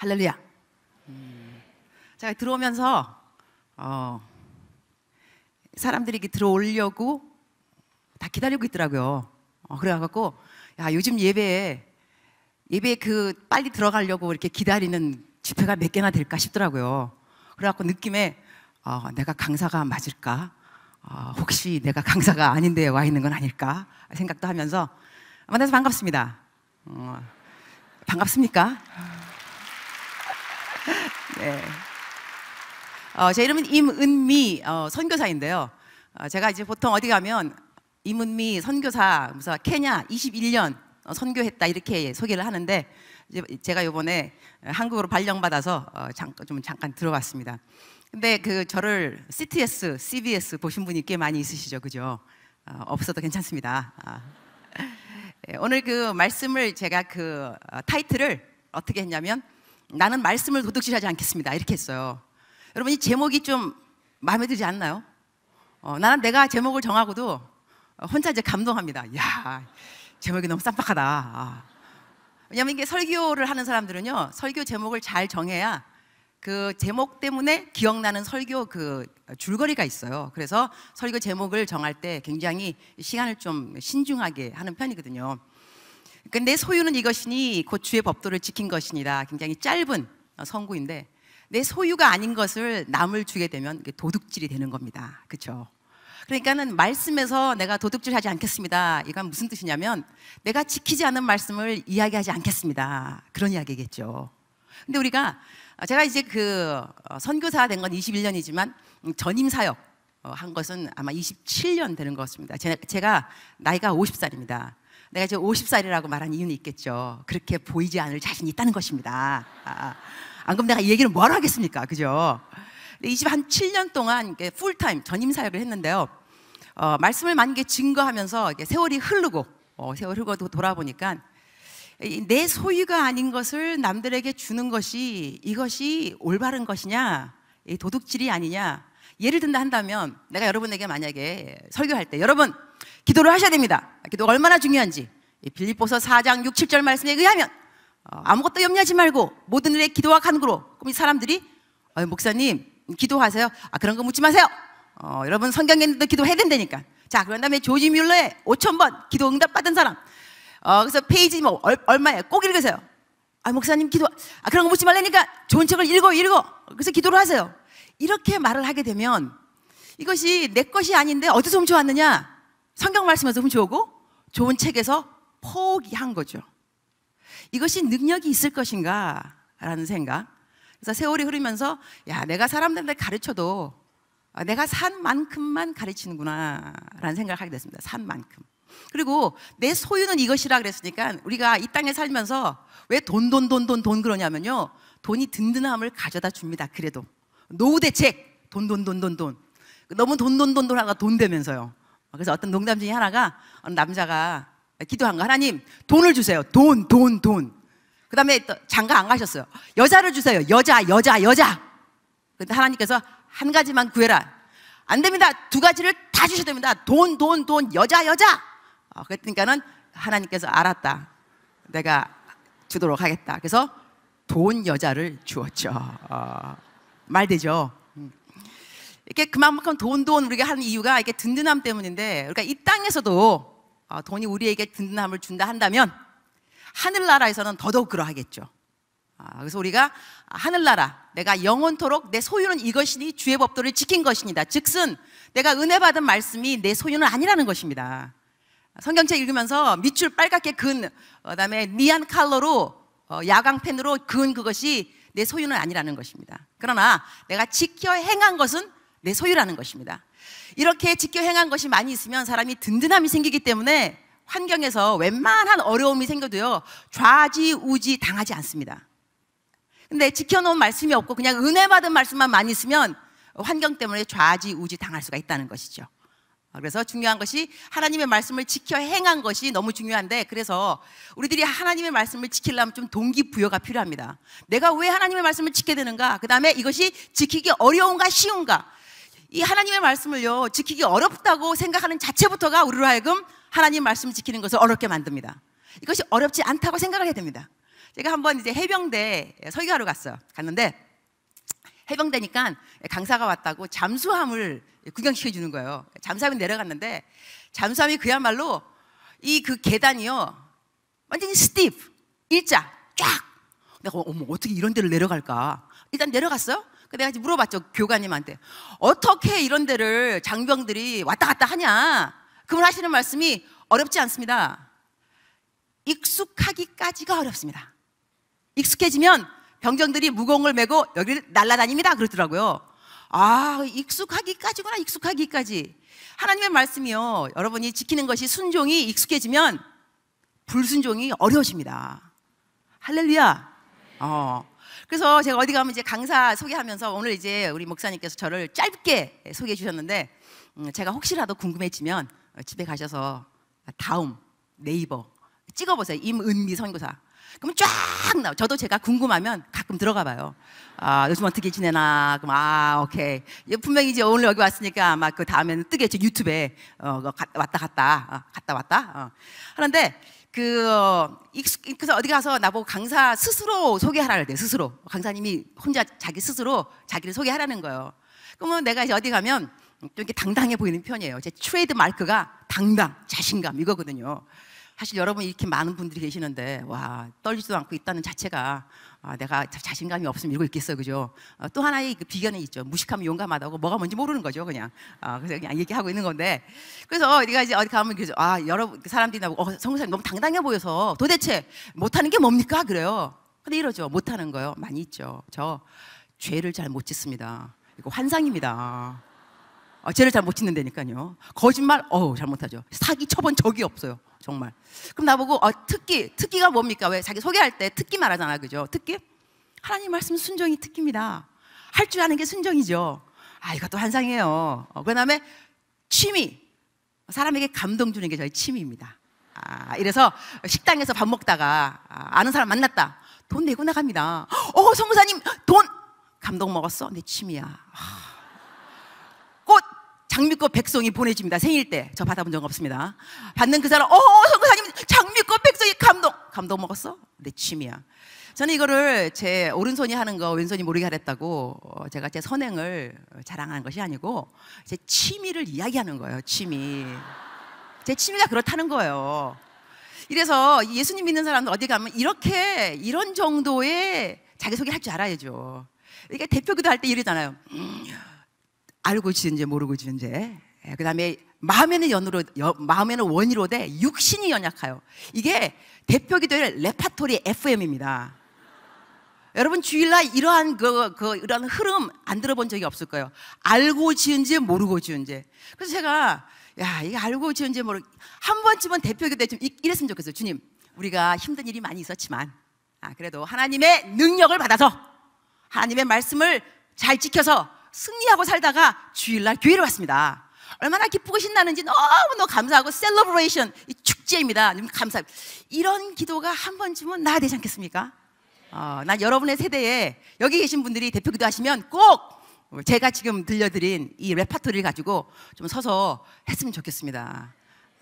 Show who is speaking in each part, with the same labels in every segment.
Speaker 1: 할렐루야. 제가 들어오면서 어, 사람들이 들어오려고 다 기다리고 있더라고요. 어, 그래갖고 야 요즘 예배에 예배 그 빨리 들어가려고 이렇게 기다리는 집회가 몇 개나 될까 싶더라고요. 그래갖고 느낌에 어, 내가 강사가 맞을까? 어, 혹시 내가 강사가 아닌데 와 있는 건 아닐까 생각도 하면서 만나서 반갑습니다. 어, 반갑습니까? 네. 어, 제 이름은 임은미 어, 선교사인데요. 어, 제가 이제 보통 어디 가면 임은미 선교사 무슨 케냐 21년 어, 선교했다 이렇게 소개를 하는데 제가 요번에 한국으로 발령받아서 어, 잠깐 좀 잠깐 들어봤습니다. 근데 그 저를 CTS, CBS 보신 분이 꽤 많이 있으시죠, 그죠? 어, 없어도 괜찮습니다. 아. 네, 오늘 그 말씀을 제가 그 타이틀을 어떻게 했냐면 나는 말씀을 도둑질하지 않겠습니다. 이렇게 했어요. 여러분 이 제목이 좀 마음에 들지 않나요? 어, 나는 내가 제목을 정하고도 어, 혼자 이제 감동합니다. 야 제목이 너무 쌈박하다. 아. 왜냐하면 이게 설교를 하는 사람들은요 설교 제목을 잘 정해야 그 제목 때문에 기억나는 설교 그 줄거리가 있어요. 그래서 설교 제목을 정할 때 굉장히 시간을 좀 신중하게 하는 편이거든요. 그러니까 내 소유는 이것이니 곧 주의 법도를 지킨 것이니라. 굉장히 짧은 선구인데 어, 내 소유가 아닌 것을 남을 주게 되면 도둑질이 되는 겁니다. 그렇죠? 그러니까는 말씀에서 내가 도둑질 하지 않겠습니다. 이건 무슨 뜻이냐면 내가 지키지 않은 말씀을 이야기하지 않겠습니다. 그런 이야기겠죠. 근데 우리가 어, 제가 이제 그 어, 선교사 된 건 21년이지만 음, 전임 사역 한 것은 아마 27년 되는 것 같습니다. 제가 나이가 50살입니다. 내가 지금 50살이라고 말한 이유는 있겠죠. 그렇게 보이지 않을 자신이 있다는 것입니다. 아, 안 그럼 내가 이 얘기를 뭐하러 하겠습니까? 그죠? 이 집 한 7년 동안 풀타임 전임 사역을 했는데요. 어, 말씀을 만개 증거하면서 세월이 흐르고 어, 세월 흐르고 돌아보니까 내 소유가 아닌 것을 남들에게 주는 것이 이것이 올바른 것이냐 도둑질이 아니냐 예를 든다 한다면 내가 여러분에게 만약에 설교할 때 여러분 기도를 하셔야 됩니다. 기도가 얼마나 중요한지 빌립보서 4장 6, 7절 말씀에 의하면 어, 아무것도 염려하지 말고 모든 일에 기도와 간구로 그럼 이 사람들이 어, 목사님 기도하세요. 아 그런 거 묻지 마세요. 어, 여러분 성경에 있는 기도해야 된다니까. 자 그런 다음에 조지 뮬러의 5천 번 기도 응답 받은 사람. 어, 그래서 페이지 뭐 얼, 마에꼭 읽으세요. 아 목사님 기도 아 그런 거 묻지 말라니까 좋은 책을 읽어 읽어. 그래서 기도를 하세요. 이렇게 말을 하게 되면 이것이 내 것이 아닌데 어디서 훔쳐왔느냐? 성경 말씀에서 훔쳐오고 좋은 책에서 포기한 거죠. 이것이 능력이 있을 것인가? 라는 생각. 그래서 세월이 흐르면서 야, 내가 사람들한테 가르쳐도 아, 내가 산 만큼만 가르치는구나. 라는 생각을 하게 됐습니다. 산 만큼. 그리고 내 소유는 이것이라 그랬으니까 우리가 이 땅에 살면서 왜 돈, 돈, 돈, 돈, 돈 그러냐면요. 돈이 든든함을 가져다 줍니다. 그래도. 노후 대책 돈 돈 돈 돈 돈 너무 돈 돈 돈 돈 하다가 돈 되면서요. 그래서 어떤 농담 중에 하나가 어느 남자가 기도한 거 하나님 돈을 주세요. 돈 돈 돈. 그다음에 또 장가 안 가셨어요. 여자를 주세요. 여자 여자 여자. 근데 하나님께서 한 가지만 구해라. 안 됩니다. 두 가지를 다 주셔야 됩니다. 돈, 돈, 돈, 여자, 여자. 어, 그랬더니까는 하나님께서 알았다. 내가 주도록 하겠다. 그래서 돈 여자를 주었죠. 어. 말되죠. 음. 이렇게 그만큼 돈 돈 우리가 하는 이유가 이게 든든함 때문인데, 그러니까 이 땅에서도 어, 돈이 우리에게 든든함을 준다 한다면 하늘나라에서는 더더욱 그러하겠죠. 아, 그래서 우리가 하늘나라, 내가 영원토록 내 소유는 이것이니 주의 법도를 지킨 것입니다. 즉슨 내가 은혜 받은 말씀이 내 소유는 아니라는 것입니다. 성경책 읽으면서 밑줄 빨갛게 근, 어, 그다음에 니안 칼로로 어, 야광펜으로 근 그것이 내 소유는 아니라는 것입니다. 그러나 내가 지켜 행한 것은 내 소유라는 것입니다. 이렇게 지켜 행한 것이 많이 있으면 사람이 든든함이 생기기 때문에 환경에서 웬만한 어려움이 생겨도요, 좌지우지 당하지 않습니다. 근데 지켜놓은 말씀이 없고 그냥 은혜 받은 말씀만 많이 있으면 환경 때문에 좌지우지 당할 수가 있다는 것이죠. 아, 그래서 중요한 것이 하나님의 말씀을 지켜 행한 것이 너무 중요한데 그래서 우리들이 하나님의 말씀을 지키려면 좀 동기부여가 필요합니다. 내가 왜 하나님의 말씀을 지켜야 되는가? 그 다음에 이것이 지키기 어려운가 쉬운가? 이 하나님의 말씀을요, 지키기 어렵다고 생각하는 자체부터가 우리로 하여금 하나님 말씀 을 지키는 것을 어렵게 만듭니다. 이것이 어렵지 않다고 생각을 해야 됩니다. 제가 한번 이제 해병대 설교하러 갔어요. 갔는데 해병대니까 강사가 왔다고 잠수함을 구경시켜 주는 거예요. 잠수함이 내려갔는데 잠수함이 그야말로 이 그 계단이요. 완전히 스티프, 일자, 쫙. 내가 어머, 어떻게 이런 데를 내려갈까? 일단 내려갔어요. 내가 물어봤죠. 교관님한테. 어떻게 이런 데를 장병들이 왔다 갔다 하냐? 그분 하시는 말씀이 어렵지 않습니다. 익숙하기까지가 어렵습니다. 익숙해지면 병정들이 무거운걸 메고 여기를 날라다닙니다. 그러더라고요. 아, 익숙하기까지구나, 익숙하기까지. 하나님의 말씀이요. 여러분이 지키는 것이 순종이 익숙해지면 불순종이 어려워집니다. 할렐루야. 어. 그래서 제가 어디 가면 이제 강사 소개하면서 오늘 이제 우리 목사님께서 저를 짧게 소개해 주셨는데 음, 제가 혹시라도 궁금해지면 집에 가셔서 다음 네이버 찍어보세요. 임은미 선교사. 그럼 쫙 나와. 저도 제가 궁금하면 가끔 들어가 봐요. 아, 요즘 어떻게 지내나. 그럼 아, 오케이. 분명히 이제 오늘 여기 왔으니까 아마 그 다음에는 뜨겠죠. 유튜브에. 어, 가, 왔다 갔다. 어, 갔다 왔다. 어. 하는데 그, 어, 익숙, 그래서 어디 가서 나보고 강사 스스로 소개하라 그래 스스로. 강사님이 혼자 자기 스스로 자기를 소개하라는 거예요. 그러면 내가 이제 어디 가면 좀 이렇게 당당해 보이는 편이에요. 제 트레이드 마크가 당당, 자신감 이거거든요. 사실 여러분 이렇게 많은 분들이 계시는데 와 떨리지도 않고 있다는 자체가 아, 내가 자신감이 없으면 이러고 있겠어 그죠? 아, 또 하나의 그 비견은 있죠. 무식하면 용감하다고 뭐가 뭔지 모르는 거죠 그냥. 아, 그래서 그냥 얘기하고 있는 건데 그래서 우리가 이제 어디 가면 그죠? 아 여러분 그 사람들이 나보고 뭐, 어, 성우사님 너무 당당해 보여서 도대체 못하는 게 뭡니까 그래요. 근데 이러죠. 못하는 거요 많이 있죠. 저 죄를 잘 못 짓습니다. 이거 환상입니다. 아, 죄를 잘 못 짓는다니까요. 거짓말 어우 잘 못하죠. 사기 쳐본 적이 없어요. 정말. 그럼 나보고 어, 특기, 특기가 뭡니까? 왜 자기 소개할 때 특기 말하잖아, 그죠? 특기? 하나님 말씀 순종이 특기입니다. 할 줄 아는 게 순종이죠. 아, 이것도 환상이에요. 어, 그 다음에 취미. 사람에게 감동 주는 게 저희 취미입니다. 아, 이래서 식당에서 밥 먹다가 아, 아는 사람 만났다. 돈 내고 나갑니다. 어, 성무사님, 돈! 감동 먹었어? 내 취미야. 아, 장미꽃 백송이 보내집니다 생일 때. 저 받아본 적 없습니다. 받는 그 사람, 어, 선사님 장미꽃 백송이 감동. 감동 먹었어? 내 취미야. 저는 이거를 제 오른손이 하는 거 왼손이 모르게 하랬다고 어, 제가 제 선행을 자랑하는 것이 아니고 제 취미를 이야기하는 거예요. 취미. 제 취미가 그렇다는 거예요. 이래서 예수님 믿는 사람들 어디 가면 이렇게 이런 정도의 자기소개 할 줄 알아야죠. 그러니까 대표 기도할 때 이러잖아요. 음. 알고 지은지 모르고 지은지. 예, 그 다음에 마음에는 연으로, 여, 마음에는 원이로되 육신이 연약하여. 이게 대표 기도의 레파토리 FM입니다. 여러분 주일날 이러한 그, 그 이런 흐름 안 들어본 적이 없을 거예요. 알고 지은지 모르고 지은지. 그래서 제가 야 이게 알고 지은지 모르 고한 번쯤은 대표 기도에 좀 이랬으면 좋겠어요. 주님 우리가 힘든 일이 많이 있었지만 아, 그래도 하나님의 능력을 받아서 하나님의 말씀을 잘 지켜서 승리하고 살다가 주일날 교회를 왔습니다. 얼마나 기쁘고 신나는지 너무너무 감사하고 셀러브레이션 축제입니다. 감사. 이런 기도가 한 번쯤은 나야 되지 않겠습니까? 어, 난 여러분의 세대에 여기 계신 분들이 대표 기도하시면 꼭 제가 지금 들려드린 이 레파토리를 가지고 좀 서서 했으면 좋겠습니다.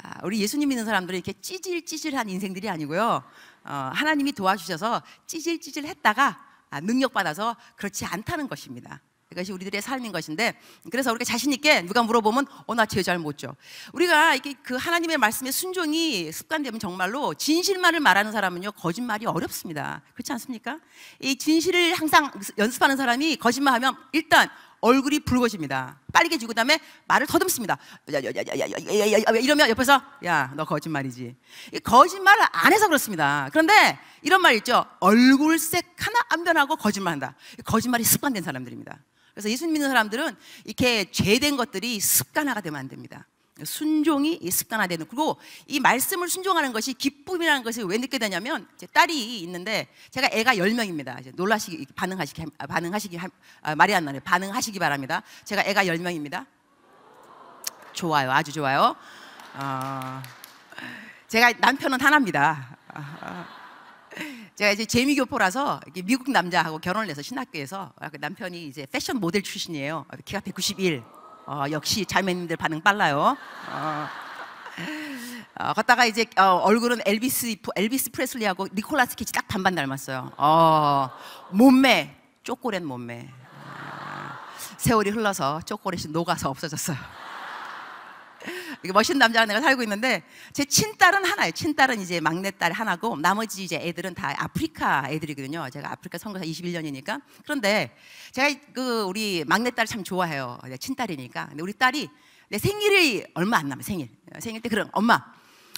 Speaker 1: 아, 우리 예수님 믿는 사람들은 이렇게 찌질찌질한 인생들이 아니고요. 어, 하나님이 도와주셔서 찌질찌질했다가 아, 능력 받아서 그렇지 않다는 것입니다. 이것이 우리들의 삶인 것인데 그래서 우리가 자신 있게 누가 물어보면 어나 죄잘못 줘. 우리가 이렇게 그 하나님의 말씀에 순종이 습관되면 정말로 진실만을 말하는 사람은요 거짓말이 어렵습니다. 그렇지 않습니까? 이 진실을 항상 연습하는 사람이 거짓말하면 일단 얼굴이 붉어집니다. 빨개지고 그다음에 말을 더듬습니다. 이러면 옆에서 야 너 거짓말이지. 거짓말을 안 해서 그렇습니다. 그런데 이런 말 있죠. 얼굴색 하나 안 변하고 거짓말한다. 거짓말이 습관된 사람들입니다. 그래서 예수 님 믿는 사람들은 이렇게 죄된 것들이 습관화가 되면 안 됩니다. 순종이 습관화되는 그리고 이 말씀을 순종하는 것이 기쁨이라는 것을 왜 느끼게 되냐면 제 딸이 있는데 제가 애가 10명입니다. 놀라시기 반응하시기 아, 반응하시기 아, 말이 안 나네. 반응하시기 바랍니다. 제가 애가 10명입니다. 좋아요. 아주 좋아요. 어, 제가 남편은 하나입니다. 아, 아. 제가 이제 재미교포라서 미국 남자하고 결혼을 해서 신학교에서 어, 그 남편이 이제 패션 모델 출신이에요. 어, 키가 191. 어, 역시 자매님들 반응 빨라요. 어. 어, 걷다가 이제 어, 얼굴은 엘비스 엘비스 프레슬리하고 니콜라스 키치 딱 반반 닮았어요. 어, 몸매 쪼꼬렛 몸매. 어, 세월이 흘러서 쪼꼬렛이 녹아서 없어졌어요. 멋있는 남자랑 내가 살고 있는데 제 친딸은 하나예요. 친딸은 이제 막내딸 하나고 나머지 이제 애들은 다 아프리카 애들이거든요. 제가 아프리카 선교사 21년이니까. 그런데 제가 그 우리 막내딸 참 좋아해요. 친딸이니까. 근데 우리 딸이 내 생일이 얼마 안 남아 생일. 생일 때그럼 엄마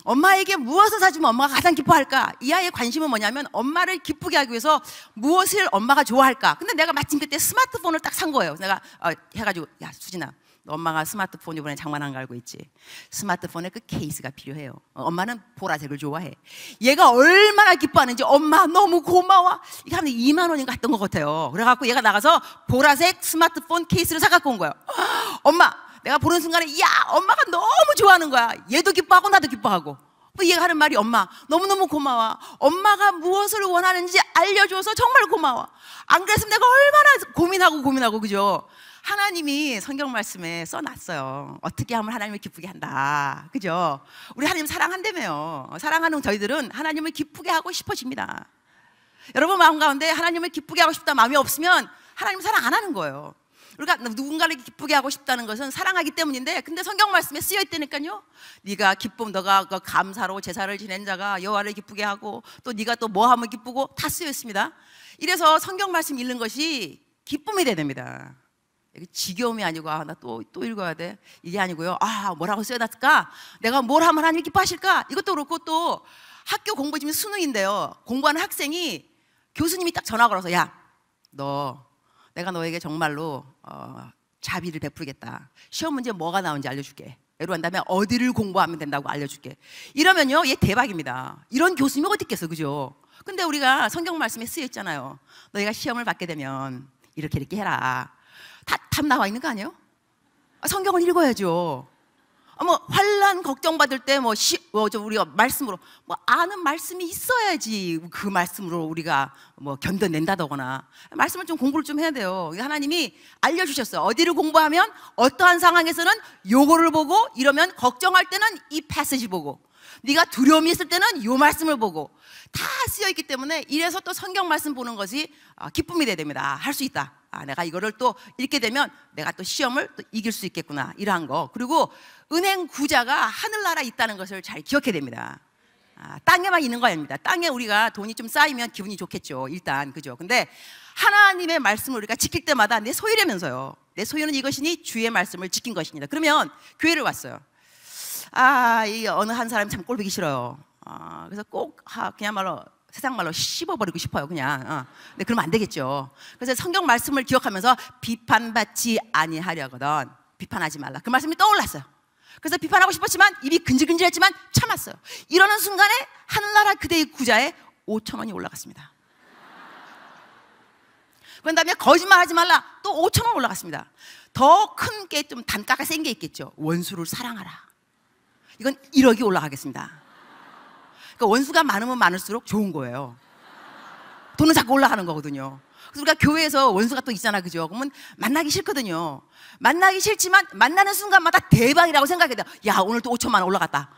Speaker 1: 엄마에게 무엇을 사주면 엄마가 가장 기뻐할까? 이 아이의 관심은 뭐냐면 엄마를 기쁘게 하기 위해서 무엇을 엄마가 좋아할까? 근데 내가 마침 그때 스마트폰을 딱 산 거예요. 내가 어, 해가지고 야 수진아 엄마가 스마트폰 이번에 장만한 거 알고 있지. 스마트폰에 그 케이스가 필요해요. 어, 엄마는 보라색을 좋아해. 얘가 얼마나 기뻐하는지 엄마 너무 고마워. 이게 한 2만 원인가 했던 것 같아요. 그래갖고 얘가 나가서 보라색 스마트폰 케이스를 사갖고 온 거예요. 엄마 내가 보는 순간에 야 엄마가 너무 좋아하는 거야. 얘도 기뻐하고 나도 기뻐하고. 그 얘가 하는 말이 엄마 너무너무 고마워 엄마가 무엇을 원하는지 알려줘서 정말 고마워 안 그랬으면 내가 얼마나 고민하고 고민하고 그죠 하나님이 성경 말씀에 써놨어요. 어떻게 하면 하나님을 기쁘게 한다. 그죠? 우리 하나님 사랑한다며요. 사랑하는 저희들은 하나님을 기쁘게 하고 싶어집니다. 여러분 마음 가운데 하나님을 기쁘게 하고 싶다 마음이 없으면 하나님 사랑 안 하는 거예요. 우리가 누군가를 기쁘게 하고 싶다는 것은 사랑하기 때문인데 근데 성경 말씀에 쓰여 있다니까요. 네가 기쁨 너가 그 감사로 제사를 지낸 자가 여호와를 기쁘게 하고 또 네가 또 뭐 하면 기쁘고 다 쓰여 있습니다. 이래서 성경 말씀 읽는 것이 기쁨이 되야 됩니다. 이게 지겨움이 아니고 아나또 또 읽어야 돼 이게 아니고요 아 뭐라고 써야될까 내가 뭘 하면 하나님 기뻐하실까 이것도 그렇고 또 학교 공부 지금 수능인데요 공부하는 학생이 교수님이 딱 전화 걸어서 야 너 내가 너에게 정말로 어, 자비를 베풀겠다 시험 문제 뭐가 나오는지 알려줄게 애로 한다음에 어디를 공부하면 된다고 알려줄게 이러면요 얘 대박입니다 이런 교수님이 어디 있겠어 그죠 근데 우리가 성경 말씀에 쓰여 있잖아요 너희가 시험을 받게 되면 이렇게 이렇게 해라 다답 나와 있는 거 아니에요? 아, 성경을 읽어야죠. 아, 뭐 환란 걱정 받을 때뭐 뭐, 뭐 우리가 말씀으로 뭐 아는 말씀이 있어야지 그 말씀으로 우리가 뭐견뎌낸다거나 말씀을 좀 공부를 좀 해야 돼요. 하나님이 알려주셨어요. 어디를 공부하면 어떠한 상황에서는 요거를 보고 이러면 걱정할 때는 이 패시지 보고 네가 두려움이 있을 때는 요 말씀을 보고 다 쓰여 있기 때문에 이래서 또 성경 말씀 보는 것이 아, 기쁨이 돼야 됩니다. 할 수 있다. 아, 내가 이거를 또 읽게 되면 내가 또 시험을 또 이길 수 있겠구나. 이러한 거. 그리고 은행 구자가 하늘나라 있다는 것을 잘 기억해야 됩니다. 아, 땅에만 있는 거 아닙니다. 땅에 우리가 돈이 좀 쌓이면 기분이 좋겠죠. 일단. 그죠. 근데 하나님의 말씀을 우리가 지킬 때마다 내 소유라면서요. 내 소유는 이것이니 주의 말씀을 지킨 것입니다. 그러면 교회를 왔어요. 아, 이 어느 한 사람이 참 꼴보기 싫어요. 아, 그래서 꼭 아, 그야말로 세상 말로 씹어버리고 싶어요, 그냥. 어. 근데 그러면 안 되겠죠. 그래서 성경 말씀을 기억하면서 비판받지 아니하려거든. 비판하지 말라. 그 말씀이 떠올랐어요. 그래서 비판하고 싶었지만 입이 근질근질했지만 참았어요. 이러는 순간에 하늘나라 그대의 구좌에 5천 원이 올라갔습니다. 그런 다음에 거짓말하지 말라. 또 5천 원 올라갔습니다. 더 큰 게 좀 단가가 센게 있겠죠. 원수를 사랑하라. 이건 1억이 올라가겠습니다. 그 원수가 많으면 많을수록 좋은 거예요. 돈은 자꾸 올라가는 거거든요. 그래서 우리가 교회에서 원수가 또 있잖아, 그죠? 그러면 만나기 싫거든요. 만나기 싫지만 만나는 순간마다 대박이라고 생각해요. 야, 오늘 또 5천만 원 올라갔다.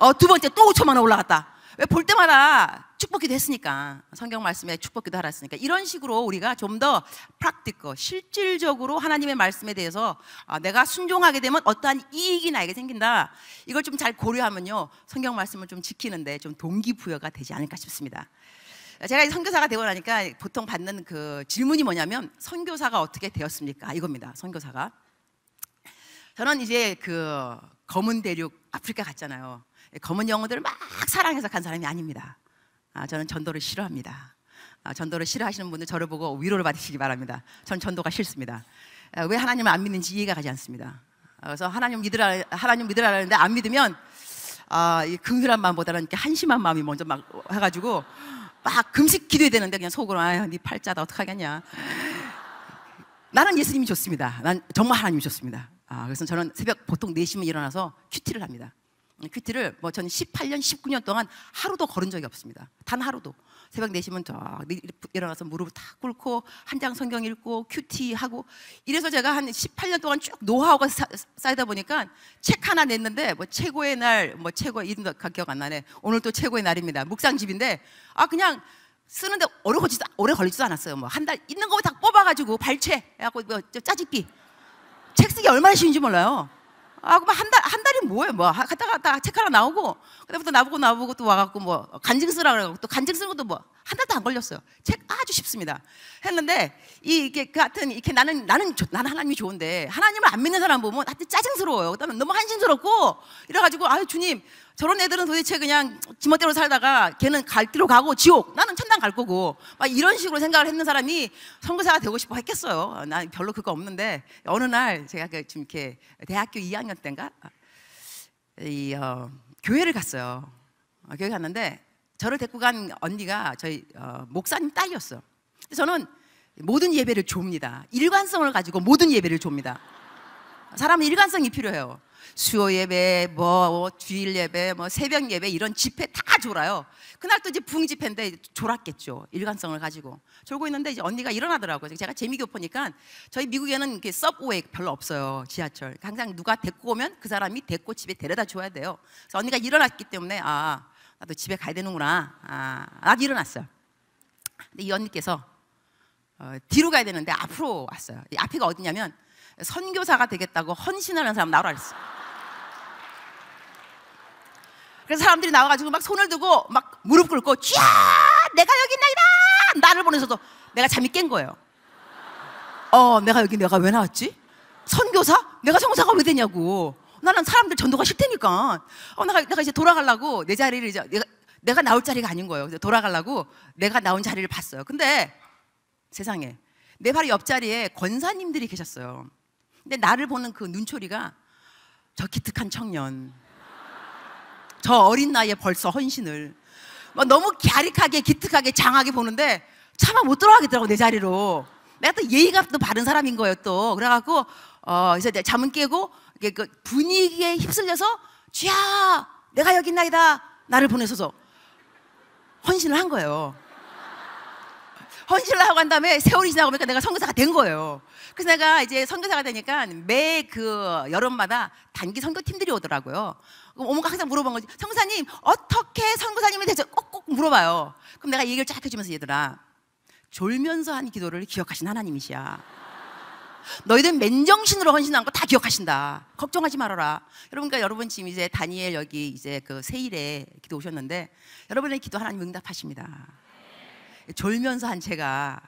Speaker 1: 어, 두 번째 또 5천만 원 올라갔다. 왜 볼 때마다 축복기도 했으니까 성경 말씀에 축복기도 하라 했으니까 이런 식으로 우리가 좀 더 프락티거 실질적으로 하나님의 말씀에 대해서 아, 내가 순종하게 되면 어떠한 이익이 나에게 생긴다 이걸 좀 잘 고려하면요 성경 말씀을 좀 지키는데 좀 동기부여가 되지 않을까 싶습니다 제가 선교사가 되고 나니까 보통 받는 그 질문이 뭐냐면 선교사가 어떻게 되었습니까 이겁니다 선교사가 저는 이제 그 검은 대륙 아프리카 갔잖아요 검은 영어들을막 사랑해서 간 사람이 아닙니다 아, 저는 전도를 싫어합니다. 아, 전도를 싫어하시는 분들 저를 보고 위로를 받으시기 바랍니다. 전 전도가 싫습니다. 아, 왜 하나님을 안 믿는지 이해가 가지 않습니다. 아, 그래서 하나님 믿으라 하나님 믿으라는데 안 믿으면 아, 이 긍휼한 마음보다는 이렇게 한심한 마음이 먼저 막 해가지고 막 금식 기도해야 되는데 그냥 속으로 아유 네 팔자다 어떡하겠냐. 나는 예수님이 좋습니다. 난 정말 하나님이 좋습니다. 아, 그래서 저는 새벽 보통 4시면 일어나서 큐티를 합니다. 큐티를 뭐 저는 18년, 19년 동안 하루도 걸은 적이 없습니다. 단 하루도. 새벽 4시면 쫙 일어나서 무릎을 탁 꿇고 한 장 성경 읽고 큐티 하고 이래서 제가 한 18년 동안 쭉 노하우가 쌓이다 보니까 책 하나 냈는데 뭐 최고의 날, 뭐 최고의 이름도 기억 안 나네. 오늘 도 최고의 날입니다. 묵상집인데 아 그냥 쓰는데 오래 걸리지도, 오래 걸리지도 않았어요. 뭐 한 달 있는 거 다 뽑아가지고 발췌 해갖고 뭐 짜집기 책 쓰기 얼마나 쉬운지 몰라요. 아, 그럼 한 달, 한 달이 뭐예요? 뭐, 갔다 갔다 책하나 나오고, 그때부터 나보고 나보고 또 와갖고 뭐, 간증 쓰라고 그러고, 또 간증 쓰는 것도 뭐, 한 달도 안 걸렸어요. 책 아주 쉽습니다. 했는데, 이, 이게, 그 하여튼, 이렇게 나는, 나는, 나는 하나님이 좋은데, 하나님을 안 믿는 사람 보면 나한테 짜증스러워요. 그 다음에 너무 한심스럽고, 이래가지고, 아유, 주님, 저런 애들은 도대체 그냥 지멋대로 살다가 걔는 갈 길로 가고 지옥 나는 천당 갈 거고 막 이런 식으로 생각을 했는 사람이 선교사가 되고 싶어 했겠어요. 난 별로 그거 없는데 어느 날 제가 그 지금 이렇게 대학교 2학년 때인가 이 어, 교회를 갔어요. 어, 교회 갔는데 저를 데리고 간 언니가 저희 어, 목사님 딸이었어. 저는 모든 예배를 줍니다. 일관성을 가지고 모든 예배를 줍니다. 사람은 일관성이 필요해요. 수요 예배, 뭐 주일 예배, 뭐 새벽 예배 이런 집회 다 졸아요. 그날 또 이제 붕흥 집회인데 졸았겠죠. 일관성을 가지고 졸고 있는데 이제 언니가 일어나더라고요. 제가 재미교 포니까 저희 미국에는 이렇게 서브웨이 별로 없어요. 지하철. 항상 누가 데리고 오면 그 사람이 데리고 집에 데려다 줘야 돼요. 그래서 언니가 일어났기 때문에 아 나도 집에 가야 되는구나. 아 나도 일어났어요. 근데 이 언니께서 어, 뒤로 가야 되는데 앞으로 왔어요. 이앞이가 어디냐면 선교사가 되겠다고 헌신 하는 사람 나오라 그랬어. 그래서 사람들이 나와가지고 막 손을 들고 막 무릎 꿇고 쥐야 내가 여기 있나이다 나를 보내서도 내가 잠이 깬 거예요. 어 내가 여기 내가 왜 나왔지? 선교사? 내가 선교사가 왜 되냐고. 나는 사람들 전도가 싫다니까. 어 내가 내가 이제 돌아가려고 내 자리를 이제 내가 내가 나올 자리가 아닌 거예요. 돌아가려고 내가 나온 자리를 봤어요. 근데 세상에 내 바로 옆자리에 권사님들이 계셨어요. 근데 나를 보는 그 눈초리가 저 기특한 청년, 저 어린 나이에 벌써 헌신을 막 너무 갸릭하게 기특하게 장하게 보는데 차마 못 들어가겠더라고 내 자리로. 내가 또 예의가 또 바른 사람인 거예요 또. 그래갖고 어 이제 잠은 깨고 그 분위기에 휩쓸려서 쥐야 내가 여기 있나이다 나를 보내소서 헌신을 한 거예요. 헌신을 하고 한 다음에 세월이 지나고 보니까 내가 선교사가 된 거예요. 그래서 내가 이제 선교사가 되니까 매 그 여름마다 단기 선교팀들이 오더라고요. 어머가 항상 물어본 거지. 선 성사님 어떻게 선교사님이 되죠? 꼭꼭 물어봐요. 그럼 내가 얘기를 쫙 해주면서 얘들아 졸면서 한 기도를 기억하신 하나님이시야. 너희들 맨정신으로 헌신한 거 다 기억하신다. 걱정하지 말아라. 여러분, 과 그러니까 여러분 지금 이제 다니엘 여기 이제 그 세일에 기도 오셨는데 여러분의 기도 하나님 응답하십니다. 졸면서 한채가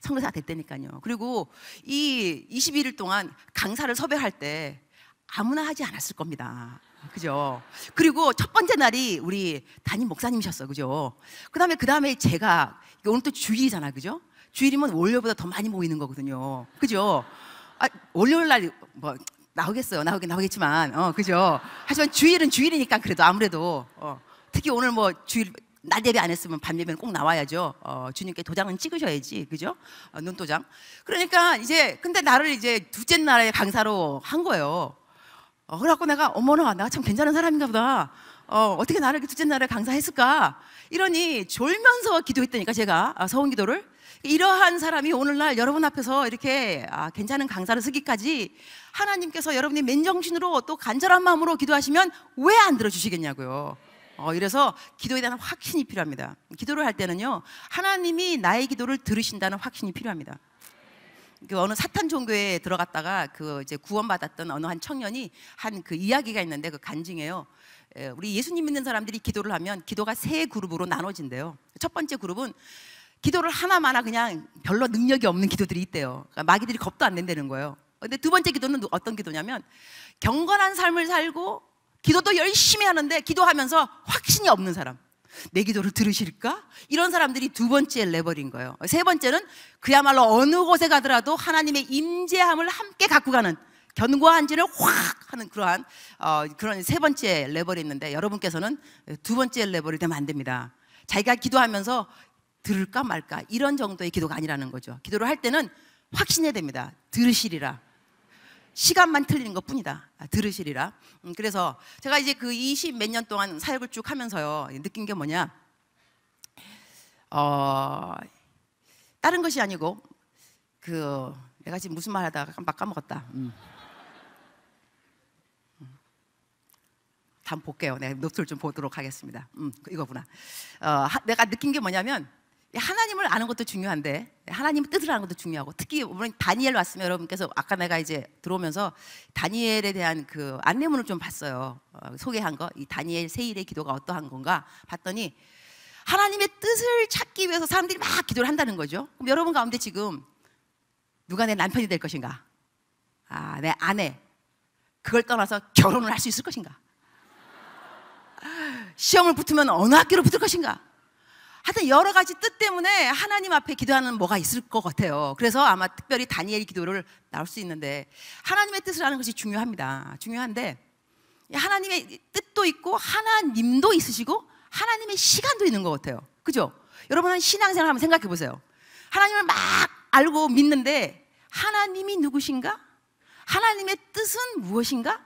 Speaker 1: 선교사 됐다니까요. 그리고 이 21일 동안 강사를 섭외할 때 아무나 하지 않았을 겁니다. 그죠? 그리고 첫 번째 날이 우리 담임 목사님이셨어. 그죠? 그 다음에, 그 다음에 제가, 오늘 또 주일이잖아. 그죠? 주일이면 월요일보다 더 많이 모이는 거거든요. 그죠? 아, 월요일 날, 뭐, 나오겠어요. 나오긴 나오겠지만, 어, 그죠? 하지만 주일은 주일이니까 그래도 아무래도, 어, 특히 오늘 뭐 주일 날 대비 안 했으면 밤 예배는 꼭 나와야죠. 어, 주님께 도장은 찍으셔야지, 그죠? 어, 눈도장. 그러니까 이제 근데 나를 이제 두째 날에 강사로 한 거예요. 어, 그래갖고 내가 어머나 나 참 괜찮은 사람인가 보다. 어, 어떻게 나를 두째 날에 강사했을까? 이러니 졸면서 기도했다니까 제가 아, 서원 기도를 이러한 사람이 오늘날 여러분 앞에서 이렇게 아, 괜찮은 강사를 쓰기까지 하나님께서 여러분이 맨정신으로 또 간절한 마음으로 기도하시면 왜 안 들어주시겠냐고요. 어, 이래서 기도에 대한 확신이 필요합니다. 기도를 할 때는요, 하나님이 나의 기도를 들으신다는 확신이 필요합니다. 그 어느 사탄 종교에 들어갔다가 그 이제 구원받았던 어느 한 청년이 한 그 이야기가 있는데 그간증이요 우리 예수님 믿는 사람들이 기도를 하면 기도가 세 그룹으로 나눠진대요. 첫 번째 그룹은 기도를 하나마나 그냥 별로 능력이 없는 기도들이 있대요. 그러니까 마귀들이 겁도 안 낸다는 거예요. 근데 두 번째 기도는 어떤 기도냐면 경건한 삶을 살고 기도도 열심히 하는데 기도하면서 확신이 없는 사람. 내 기도를 들으실까? 이런 사람들이 두 번째 레벨인 거예요. 세 번째는 그야말로 어느 곳에 가더라도 하나님의 임재함을 함께 갖고 가는 견고한 지를 확 하는 그러한 어, 그런 세 번째 레벨이 있는데 여러분께서는 두 번째 레벨이 되면 안 됩니다. 자기가 기도하면서 들을까 말까 이런 정도의 기도가 아니라는 거죠. 기도를 할 때는 확신해야 됩니다. 들으시리라. 시간만 틀리는 것 뿐이다. 아, 들으시리라. 음, 그래서 제가 이제 그 20 몇 년 동안 사역을 쭉 하면서요. 느낀 게 뭐냐. 어, 다른 것이 아니고, 그, 내가 지금 무슨 말 하다가 깜빡 까먹었다. 음. 음. 다음 볼게요. 네, 노트를 좀 보도록 하겠습니다. 음, 이거구나. 어, 하, 내가 느낀 게 뭐냐면 하나님을 아는 것도 중요한데 하나님의 뜻을 아는 것도 중요하고 특히 오늘 다니엘 왔으면 여러분께서 아까 내가 이제 들어오면서 다니엘에 대한 그 안내문을 좀 봤어요 어, 소개한 거이 다니엘 세일의 기도가 어떠한 건가 봤더니 하나님의 뜻을 찾기 위해서 사람들이 막 기도를 한다는 거죠 그럼 여러분 가운데 지금 누가 내 남편이 될 것인가 아내 아내 그걸 떠나서 결혼을 할 수 있을 것인가 시험을 붙으면 어느 학교로 붙을 것인가 하여튼 여러 가지 뜻 때문에 하나님 앞에 기도하는 뭐가 있을 것 같아요. 그래서 아마 특별히 다니엘 기도를 나올 수 있는데 하나님의 뜻을 아는 것이 중요합니다. 중요한데 하나님의 뜻도 있고 하나님도 있으시고 하나님의 시간도 있는 것 같아요. 그죠? 여러분은 신앙생활 한번 생각해 보세요. 하나님을 막 알고 믿는데 하나님이 누구신가? 하나님의 뜻은 무엇인가?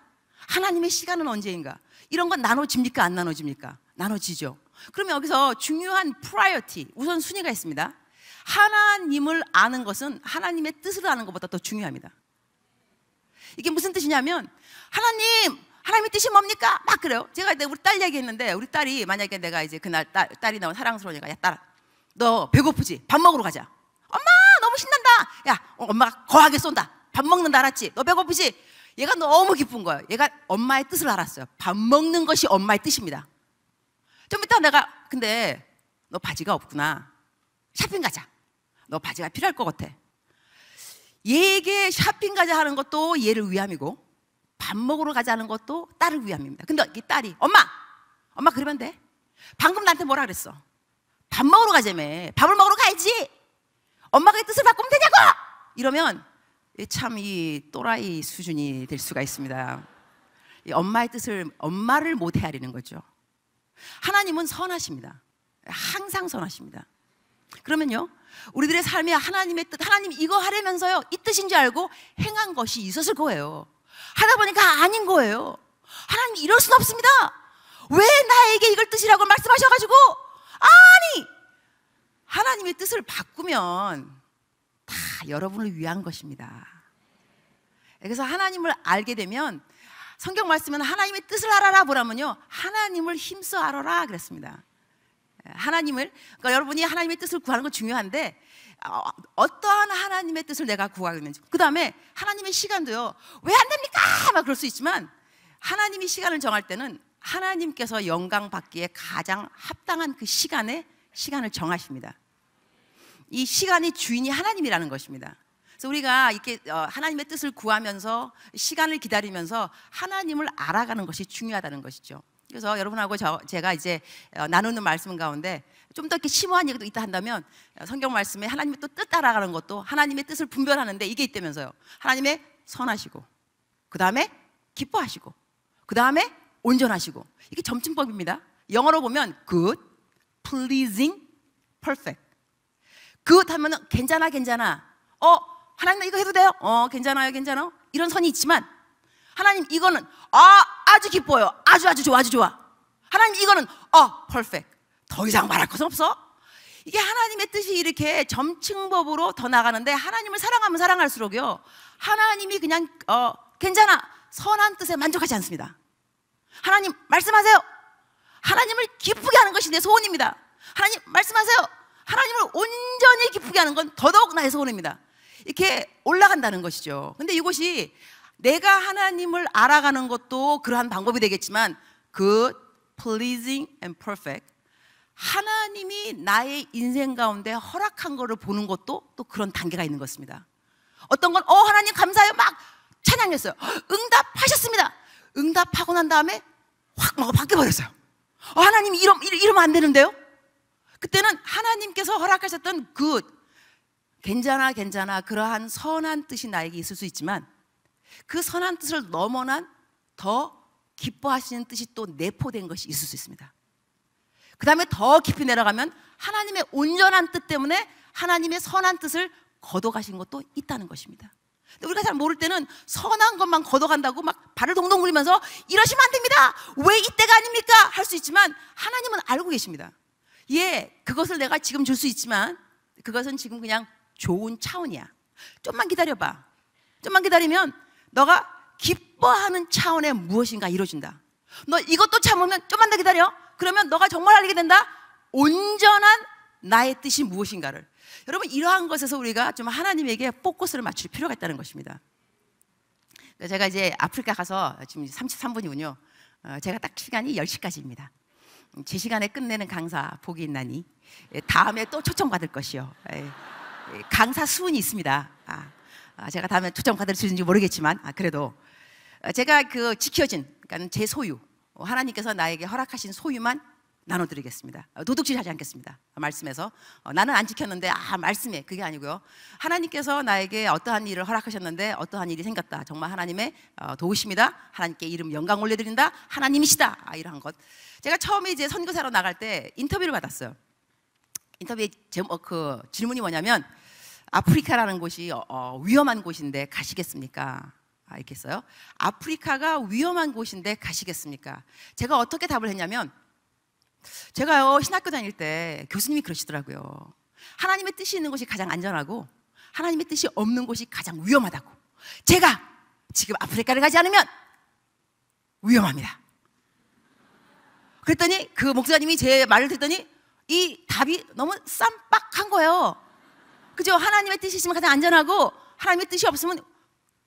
Speaker 1: 하나님의 시간은 언제인가? 이런 건 나눠집니까? 안 나눠집니까? 나눠지죠. 그럼 여기서 중요한 프라이어티, 우선순위가 있습니다. 하나님을 아는 것은 하나님의 뜻을 아는 것보다 더 중요합니다. 이게 무슨 뜻이냐면 하나님 하나님의 뜻이 뭡니까? 막 그래요. 제가 우리 딸 얘기했는데 우리 딸이 만약에 내가 이제 그날 딸, 딸이 나온 사랑스러운 애가 야 딸아 너 배고프지? 밥 먹으러 가자. 엄마 너무 신난다. 야 어, 엄마가 거하게 쏜다. 밥 먹는다 알았지? 너 배고프지? 얘가 너무 기쁜 거예요. 얘가 엄마의 뜻을 알았어요. 밥 먹는 것이 엄마의 뜻입니다. 좀 이따 내가 근데 너 바지가 없구나. 샤핑 가자. 너 바지가 필요할 것 같아. 얘에게 샤핑 가자 하는 것도 얘를 위함이고 밥 먹으러 가자는 것도 딸을 위함입니다. 근데 이 딸이 엄마, 엄마 그러면 돼. 방금 나한테 뭐라 그랬어? 밥 먹으러 가자매 밥을 먹으러 가야지. 엄마가 이 뜻을 바꾸면 되냐고. 이러면 참 이 또라이 수준이 될 수가 있습니다. 엄마의 뜻을 엄마를 못 헤아리는 거죠. 하나님은 선하십니다. 항상 선하십니다. 그러면요. 우리들의 삶에 하나님의 뜻, 하나님 이거 하려면서요. 이 뜻인지 알고 행한 것이 있었을 거예요. 하다 보니까 아닌 거예요. 하나님 이럴 순 없습니다. 왜 나에게 이걸 뜻이라고 말씀하셔가지고 아니 하나님의 뜻을 바꾸면 다 여러분을 위한 것입니다. 그래서 하나님을 알게 되면 성경 말씀은 하나님의 뜻을 알아라 보라면요. 하나님을 힘써 알아라 그랬습니다. 예, 하나님을 그러니까 여러분이 하나님의 뜻을 구하는 건 중요한데 어, 떠한 하나님의 뜻을 내가 구하고 있는지 그 다음에 하나님의 시간도요 왜 안 됩니까 막 그럴 수 있지만 하나님이 시간을 정할 때는 하나님께서 영광 받기에 가장 합당한 그 시간에 시간을 정하십니다. 이 시간의 주인이 하나님이라는 것입니다. 그래서 우리가 이렇게 어, 하나님의 뜻을 구하면서 시간을 기다리면서 하나님을 알아가는 것이 중요하다는 것이죠. 그래서 여러분하고 저, 제가 이제 어, 나누는 말씀 가운데 좀 더 이렇게 심오한 얘기도 있다 한다면 어, 성경 말씀에 하나님의 또뜻 따라가는 것도 하나님의 뜻을 분별하는데 이게 있다면서요. 하나님의 선하시고 그 다음에 기뻐하시고 그 다음에 온전하시고 이게 점진법입니다. 영어로 보면 good, pleasing, perfect. good 하면 괜찮아 괜찮아. 어 하나님 나 이거 해도 돼요? 어, 괜찮아요, 괜찮아. 이런 선이 있지만 하나님 이거는 아, 아주 기뻐요. 아주 아주 좋아, 아주 좋아. 하나님 이거는 어, 퍼펙트. 더 이상 말할 것은 없어. 이게 하나님의 뜻이 이렇게 점층법으로 더 나가는데 하나님을 사랑하면 사랑할수록요. 하나님이 그냥 어, 괜찮아. 선한 뜻에 만족하지 않습니다. 하나님 말씀하세요. 하나님을 기쁘게 하는 것이 내 소원입니다. 하나님 말씀하세요. 하나님을 온전히 기쁘게 하는 건 더더욱 나의 소원입니다. 이렇게 올라간다는 것이죠. 근데 이것이 내가 하나님을 알아가는 것도 그러한 방법이 되겠지만 그 o o pleasing and perfect 하나님이 나의 인생 가운데 허락한 것을 보는 것도 또 그런 단계가 있는 것입니다. 어떤 건, 어, 하나님 감사해요. 막 찬양했어요. 응답하셨습니다. 응답하고 난 다음에 확막가 뭐 바뀌어버렸어요. 어, 하나님 이러, 이러, 이러면 안 되는데요? 그때는 하나님께서 허락하셨던 good, 괜찮아, 괜찮아. 그러한 선한 뜻이 나에게 있을 수 있지만 그 선한 뜻을 넘어난 더 기뻐하시는 뜻이 또 내포된 것이 있을 수 있습니다. 그 다음에 더 깊이 내려가면 하나님의 온전한 뜻 때문에 하나님의 선한 뜻을 거둬가신 것도 있다는 것입니다. 우리가 잘 모를 때는 선한 것만 걷어간다고 막 발을 동동 굴리면서 이러시면 안 됩니다. 왜 이때가 아닙니까? 할 수 있지만 하나님은 알고 계십니다. 예, 그것을 내가 지금 줄 수 있지만 그것은 지금 그냥 좋은 차원이야. 좀만 기다려봐. 좀만 기다리면 너가 기뻐하는 차원의 무엇인가 이루어진다. 너 이것도 참으면 좀만 더 기다려. 그러면 너가 정말 알게 된다. 온전한 나의 뜻이 무엇인가를. 여러분 이러한 것에서 우리가 좀 하나님에게 포커스를 맞출 필요가 있다는 것입니다. 제가 이제 아프리카 가서 지금 33분이군요. 어, 제가 딱 시간이 10시까지입니다. 음, 제 시간에 끝내는 강사 복이 있나니 예, 다음에 또 초청받을 것이요. 예. 강사 수은이 있습니다. 아, 아, 제가 다음에 초점 카드를 주는지 모르겠지만 아, 그래도 아, 제가 그 지켜진 그러니까 제 소유 어, 하나님께서 나에게 허락하신 소유만 나눠드리겠습니다. 어, 도둑질하지 않겠습니다. 아, 말씀에서 어, 나는 안 지켰는데 아 말씀에 그게 아니고요. 하나님께서 나에게 어떠한 일을 허락하셨는데 어떠한 일이 생겼다. 정말 하나님의 어, 도우심이다. 하나님께 이름 영광 올려드린다. 하나님이시다. 아, 이러한 것. 제가 처음에 이제 선교사로 나갈 때 인터뷰를 받았어요. 인터뷰에 제목, 어, 그 질문이 뭐냐면 아프리카라는 곳이 어, 어 위험한 곳인데 가시겠습니까? 아, 이렇게 써요. 아프리카가 위험한 곳인데 가시겠습니까? 제가 어떻게 답을 했냐면 제가요 신학교 다닐 때 교수님이 그러시더라고요. 하나님의 뜻이 있는 곳이 가장 안전하고 하나님의 뜻이 없는 곳이 가장 위험하다고. 제가 지금 아프리카를 가지 않으면 위험합니다. 그랬더니 그 목사님이 제 말을 듣더니 이 답이 너무 쌈박한 거예요. 그죠? 하나님의 뜻이 있면 가장 안전하고 하나님의 뜻이 없으면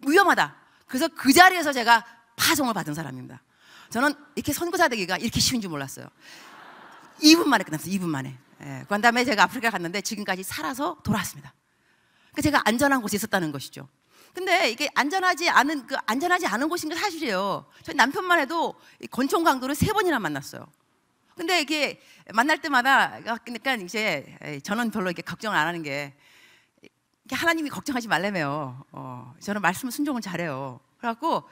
Speaker 1: 위험하다. 그래서 그 자리에서 제가 파송을 받은 사람입니다. 저는 이렇게 선구자 되기가 이렇게 쉬운 줄 몰랐어요. 2분 만에 끝났어요. 2분 만에. 예, 그 다음에 제가 아프리카 갔는데 지금까지 살아서 돌아왔습니다. 그 제가 안전한 곳에 있었다는 것이죠. 근데 이게 안전하지 않은 그 안전하지 않은 곳인 게 사실이에요. 저희 남편만 해도 권총 강도를 세 번이나 만났어요. 근데 이게 만날 때마다 그러니까 이제 저는 별로 이렇게 걱정 안 하는 게 하나님이 걱정하지 말래매요. 어, 저는 말씀 순종을 잘해요. 그래갖고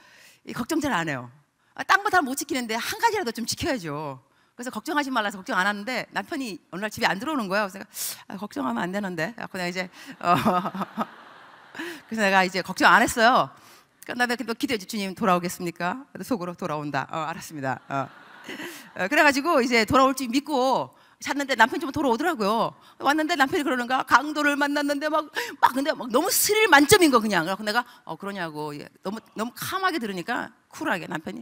Speaker 1: 걱정 잘 안 해요. 아, 딴거 다 못 지키는데 한 가지라도 좀 지켜야죠. 그래서 걱정하지 말라서 걱정 안 하는데 남편이 어느 날 집에 안 들어오는 거예요. 그래서 아, 걱정하면 안 되는데. 그냥 이제 어, 그래서 내가 이제 걱정 안 했어요. 그러니까 나도 기도해 주 주님 돌아오겠습니까? 속으로 돌아온다. 어, 알았습니다. 어. 어, 그래가지고 이제 돌아올 줄 믿고 잤는데 남편이 좀 돌아오더라고요. 왔는데 남편이 그러는가 강도를 만났는데 막, 막 근데 막 너무 스릴 만점인 거 그냥. 그래서 내가 어 그러냐고 너무 너무 캄하게 들으니까 쿨하게 남편이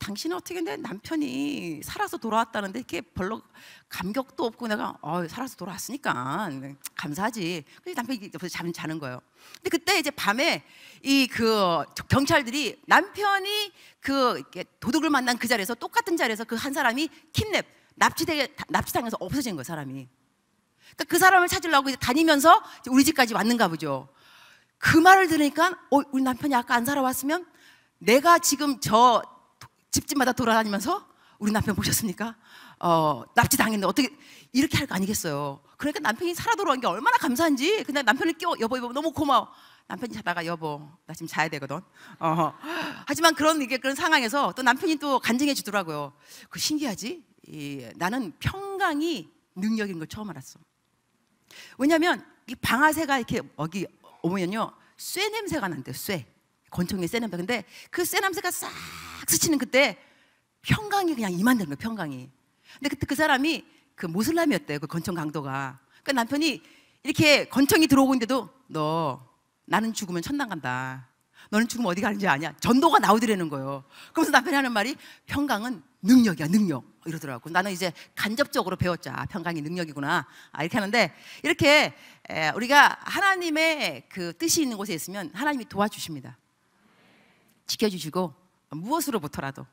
Speaker 1: 당신은 어떻게 근데 남편이 살아서 돌아왔다는데 이렇게 별로 감격도 없고 내가 어 살아서 돌아왔으니까 감사하지. 근데 남편이 옆에서 잠 자는 거예요. 근데 그때 이제 밤에 이 그 경찰들이 남편이 그 도둑을 만난 그 자리에서 똑같은 자리에서 그 한 사람이 킴랩. 납치되, 납치당해서 없어진 거예요, 사람이. 그러니까 그 사람을 찾으려고 이제 다니면서 이제 우리 집까지 왔는가 보죠. 그 말을 들으니까, 어, 우리 남편이 아까 안 살아왔으면 내가 지금 저 집집마다 돌아다니면서 우리 남편 보셨습니까? 어, 납치당했는데 어떻게, 이렇게 할 거 아니겠어요. 그러니까 남편이 살아 돌아온 게 얼마나 감사한지. 그냥 남편을 끼워, 여보, 여보, 너무 고마워. 남편이 자다가 여보 나 지금 자야 되거든. 어. 하지만 그런 이게 그런 상황에서 또 남편이 또 간증해 주더라고요. 그 신기하지? 이, 나는 평강이 능력인 걸 처음 알았어. 왜냐하면 이 방아쇠가 이렇게 여기 오면요 쇠 냄새가 난대 쇠 권총의 쇠 냄새. 근데 그 쇠 냄새가 싹 스치는 그때 평강이 그냥 임한다는 거 평강이. 근데 그때 그 사람이 그 모슬람이었대요 그 권총 강도가. 그니까 남편이 이렇게 권총이 들어오고 있는데도 너 나는 죽으면 천당 간다. 너는 지금 어디 가는지 아냐? 전도가 나오더라는 거예요. 그러면서 남편이 하는 말이 평강은 능력이야, 능력. 이러더라고. 나는 이제 간접적으로 배웠자. 아, 평강이 능력이구나. 아, 이렇게 하는데, 이렇게 우리가 하나님의 그 뜻이 있는 곳에 있으면 하나님이 도와주십니다. 지켜주시고, 무엇으로부터라도.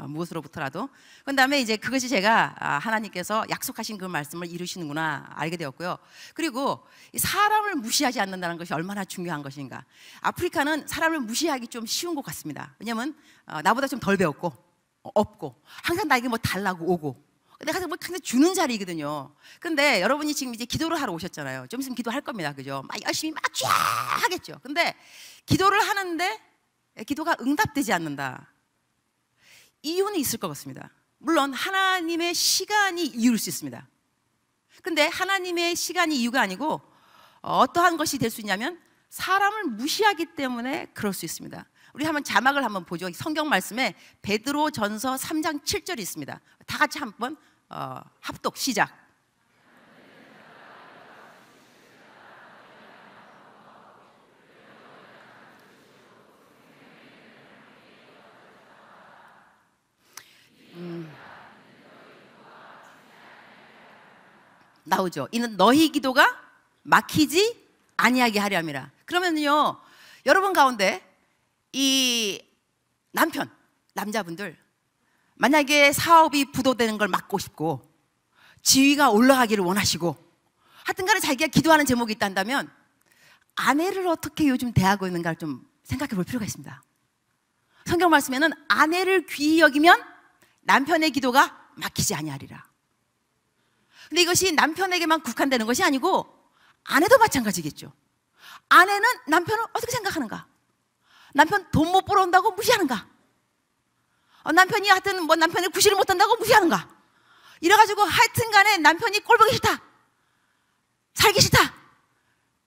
Speaker 1: 아, 무엇으로부터라도. 그 다음에 이제 그것이 제가 아, 하나님께서 약속하신 그 말씀을 이루시는구나 알게 되었고요. 그리고 사람을 무시하지 않는다는 것이 얼마나 중요한 것인가. 아프리카는 사람을 무시하기 좀 쉬운 것 같습니다. 왜냐면 어, 나보다 좀 덜 배웠고, 어, 없고, 항상 나에게 뭐 달라고 오고, 근데 가상뭐 항상 주는 자리이거든요. 근데 여러분이 지금 이제 기도를 하러 오셨잖아요. 좀 있으면 기도할 겁니다. 그죠? 막 열심히 막 쫙 하겠죠. 근데 기도를 하는데 기도가 응답되지 않는다. 이유는 있을 것 같습니다. 물론 하나님의 시간이 이룰 수 있습니다. 근데 하나님의 시간이 이유가 아니고 어떠한 것이 될 수 있냐면 사람을 무시하기 때문에 그럴 수 있습니다. 우리 한번 자막을 한번 보죠. 성경 말씀에 베드로 전서 3장 7절이 있습니다. 다 같이 한번 어, 합독 시작. 나오죠. 이는 너희 기도가 막히지 아니하게 하려함이라. 그러면요, 여러분 가운데 이 남편, 남자분들, 만약에 사업이 부도되는 걸 막고 싶고, 지위가 올라가기를 원하시고, 하여튼 간에 자기가 기도하는 제목이 있다면, 아내를 어떻게 요즘 대하고 있는가를 좀 생각해 볼 필요가 있습니다. 성경 말씀에는 아내를 귀히 여기면 남편의 기도가 막히지 아니하리라. 근데 이것이 남편에게만 국한되는 것이 아니고 아내도 마찬가지겠죠. 아내는 남편을 어떻게 생각하는가? 남편 돈 못 벌어온다고 무시하는가? 어, 남편이 하여튼 뭐 남편을 구실을 못한다고 무시하는가? 이래가지고 하여튼 간에 남편이 꼴보기 싫다. 살기 싫다.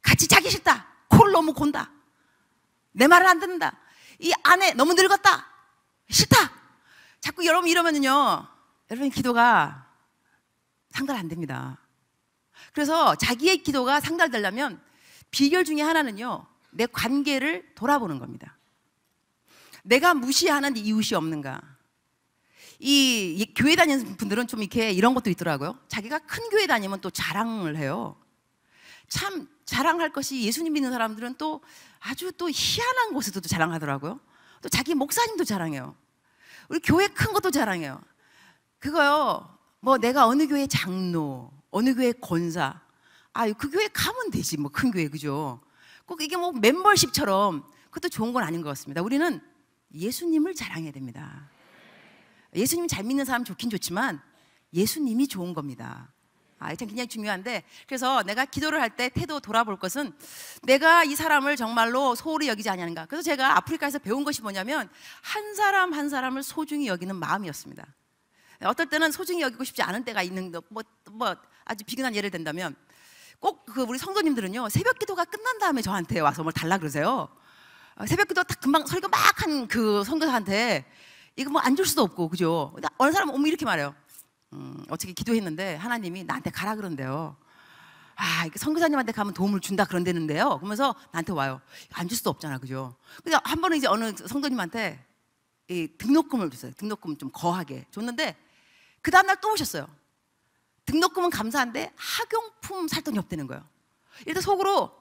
Speaker 1: 같이 자기 싫다. 콜 너무 곤다. 내 말을 안 듣는다. 이 아내 너무 늙었다. 싫다. 자꾸 여러분 이러면은요. 여러분 기도가 상관안 됩니다. 그래서 자기의 기도가 상달되려면 비결 중에 하나는요, 내 관계를 돌아보는 겁니다. 내가 무시하는 이웃이 없는가? 이, 이 교회 다니는 분들은 좀 이렇게 이런 것도 있더라고요. 자기가 큰 교회 다니면 또 자랑을 해요. 참 자랑할 것이 예수님 믿는 사람들은 또 아주 또 희한한 곳에도 서또 자랑하더라고요. 또 자기 목사님도 자랑해요. 우리 교회 큰 것도 자랑해요. 그거요. 뭐 내가 어느 교회 장로, 어느 교회 권사, 아 그 교회 가면 되지 뭐 큰 교회 그죠? 꼭 이게 뭐 멤버십처럼 그것도 좋은 건 아닌 것 같습니다. 우리는 예수님을 자랑해야 됩니다. 예수님 잘 믿는 사람 좋긴 좋지만 예수님이 좋은 겁니다. 아, 참 굉장히 중요한데 그래서 내가 기도를 할 때 태도 돌아볼 것은 내가 이 사람을 정말로 소홀히 여기지 아니하는가. 그래서 제가 아프리카에서 배운 것이 뭐냐면 한 사람 한 사람을 소중히 여기는 마음이었습니다. 어떨 때는 소중히 여기고 싶지 않은 때가 있는 뭐, 뭐 아주 비근한 예를 든다면 꼭 그 우리 성도님들은요 새벽 기도가 끝난 다음에 저한테 와서 뭘 달라 그러세요. 어, 새벽 기도 딱 금방 설교 막 한 그 성도한테 이거 뭐 안 줄 수도 없고 그죠? 어느 사람 오면 이렇게 말해요. 음, 어떻게 기도했는데 하나님이 나한테 가라 그런데요. 아, 이게 선교사님한테 가면 도움을 준다 그런다는데요. 그러면서 나한테 와요. 안 줄 수도 없잖아, 그죠? 근데 한 번은 이제 어느 성도님한테 이 등록금을 줬어요. 등록금 좀 거하게 줬는데 그 다음날 또 오셨어요. 등록금은 감사한데 학용품 살 돈이 없다는 거예요. 일단 속으로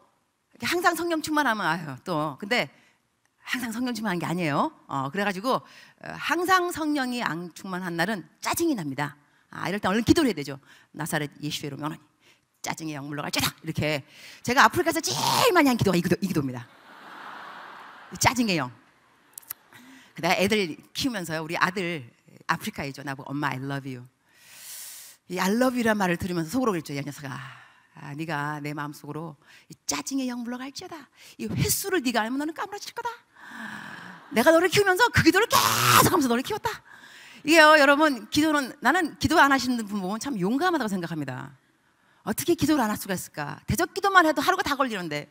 Speaker 1: 항상 성경충만 하면 아유 또 근데 항상 성경충만 하는 게 아니에요. 어, 그래가지고 어, 항상 성령이 안 충만한 날은 짜증이 납니다. 아, 이럴 때 얼른 기도를 해야 되죠. 나사렛 예수의로 명하니 짜증이 약 물러갈지다 이렇게 제가 아프리카에서 제일 많이 한 기도가 이, 기도, 이 기도입니다. 짜증의 영. 그다음 애들 키우면서요 우리 아들 아프리카이죠. 나보고 엄마 I love you. 이 I love you란 말을 들으면서 속으로 그랬죠. 이 녀석아. 아, 네가 내 마음속으로 이 짜증의 영 물러갈지어다. 이 횟수를 네가 알면 너는 까무러칠 거다. 내가 너를 키우면서 그 기도를 계속 하면서 너를 키웠다. 이게요, 여러분, 기도는, 나는 기도 안 하시는 분 보면 참 용감하다고 생각합니다. 어떻게 기도를 안 할 수가 있을까? 대적 기도만 해도 하루가 다 걸리는데.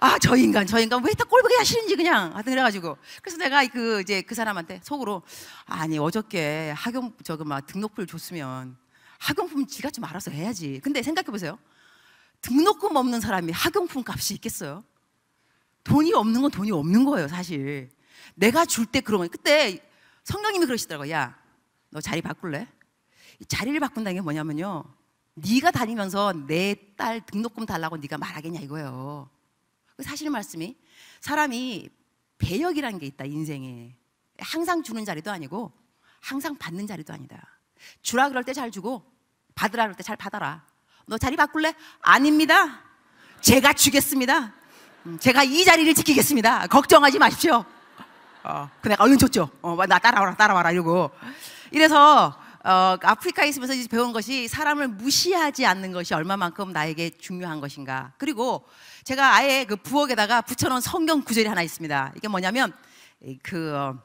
Speaker 1: 아, 저 인간, 저 인간 왜 다 꼴보기 하시는지 그냥. 하여튼 그래가지고. 그래서 내가 그 이제 그 사람한테 속으로 아니, 어저께 학용, 저거 막 등록부를 줬으면 학용품 지가 좀 알아서 해야지. 근데 생각해보세요. 등록금 없는 사람이 학용품 값이 있겠어요? 돈이 없는 건 돈이 없는 거예요, 사실. 내가 줄 때 그런 거. 그때 성령님이 그러시더라고요. 야, 너 자리 바꿀래? 자리를 바꾼다는 게 뭐냐면요. 네가 다니면서 내 딸 등록금 달라고 네가 말하겠냐 이거예요. 그 사실 말씀이 사람이 배역이라는 게 있다 인생에 항상 주는 자리도 아니고 항상 받는 자리도 아니다. 주라 그럴 때 잘 주고 받으라 그럴 때 잘 받아라. 너 자리 바꿀래? 아닙니다. 제가 주겠습니다. 음, 제가 이 자리를 지키겠습니다. 걱정하지 마십시오. 어, 그 내가 얼른 줬죠. 어, 나 따라와라, 따라와라 이러고. 이래서 어, 아프리카에 있으면서 이제 배운 것이 사람을 무시하지 않는 것이 얼마만큼 나에게 중요한 것인가. 그리고 제가 아예 그 부엌에다가 붙여놓은 성경 구절이 하나 있습니다. 이게 뭐냐면 그 어,